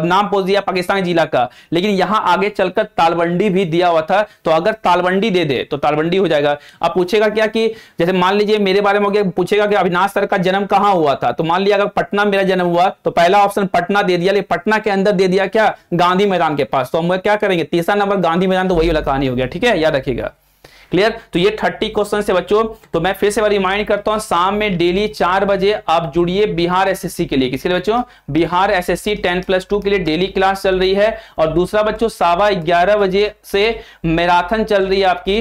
नाम पोज दिया पाकिस्तान जिला का लेकिन यहां आगे चलकर तालबंडी भी दिया हुआ था तो अगर तालबंडी दे दे तो तालबंडी हो जाएगा अब पूछेगा क्या कि जैसे मान लीजिए मेरे बारे में पूछेगा कि अविनाश सर का जन्म कहां हुआ था तो मान लिया अगर पटना मेरा जन्म हुआ तो पहला ऑप्शन पटना दे दिया लेकिन पटना के अंदर दे दिया क्या गांधी मैदान के पास तो हम क्या करेंगे तीसरा नंबर गांधी मैदान तो वही वाला हो गया ठीक है याद रखिएगा क्लियर तो ये थर्टी क्वेश्चन है बच्चों तो मैं फिर से बार रिमाइंड करता हूं शाम में डेली चार बजे आप जुड़िए बिहार एसएससी के लिए किसके लिए बच्चों Bihar SSC S ten plus two के लिए डेली क्लास चल रही है और दूसरा बच्चों सावा ग्यारह बजे से मैराथन चल रही है आपकी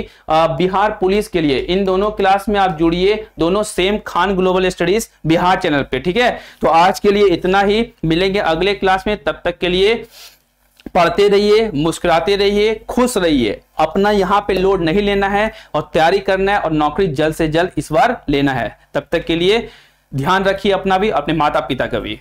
बिहार पुलिस के लिए इन दोनों क्लास में आप जुड़िए दोनों same Khan global studies Bihar channel पे ठीक है तो आज के लिए इतना ही मिलेंगे अगले क्लास में तब तक के लिए पढ़ते रहिए मुस्कुराते रहिए खुश रहिए अपना यहाँ पे लोड नहीं लेना है और तैयारी करना है और नौकरी जल्द से जल्द इस बार लेना है तब तक के लिए ध्यान रखिए अपना भी अपने माता पिता का भी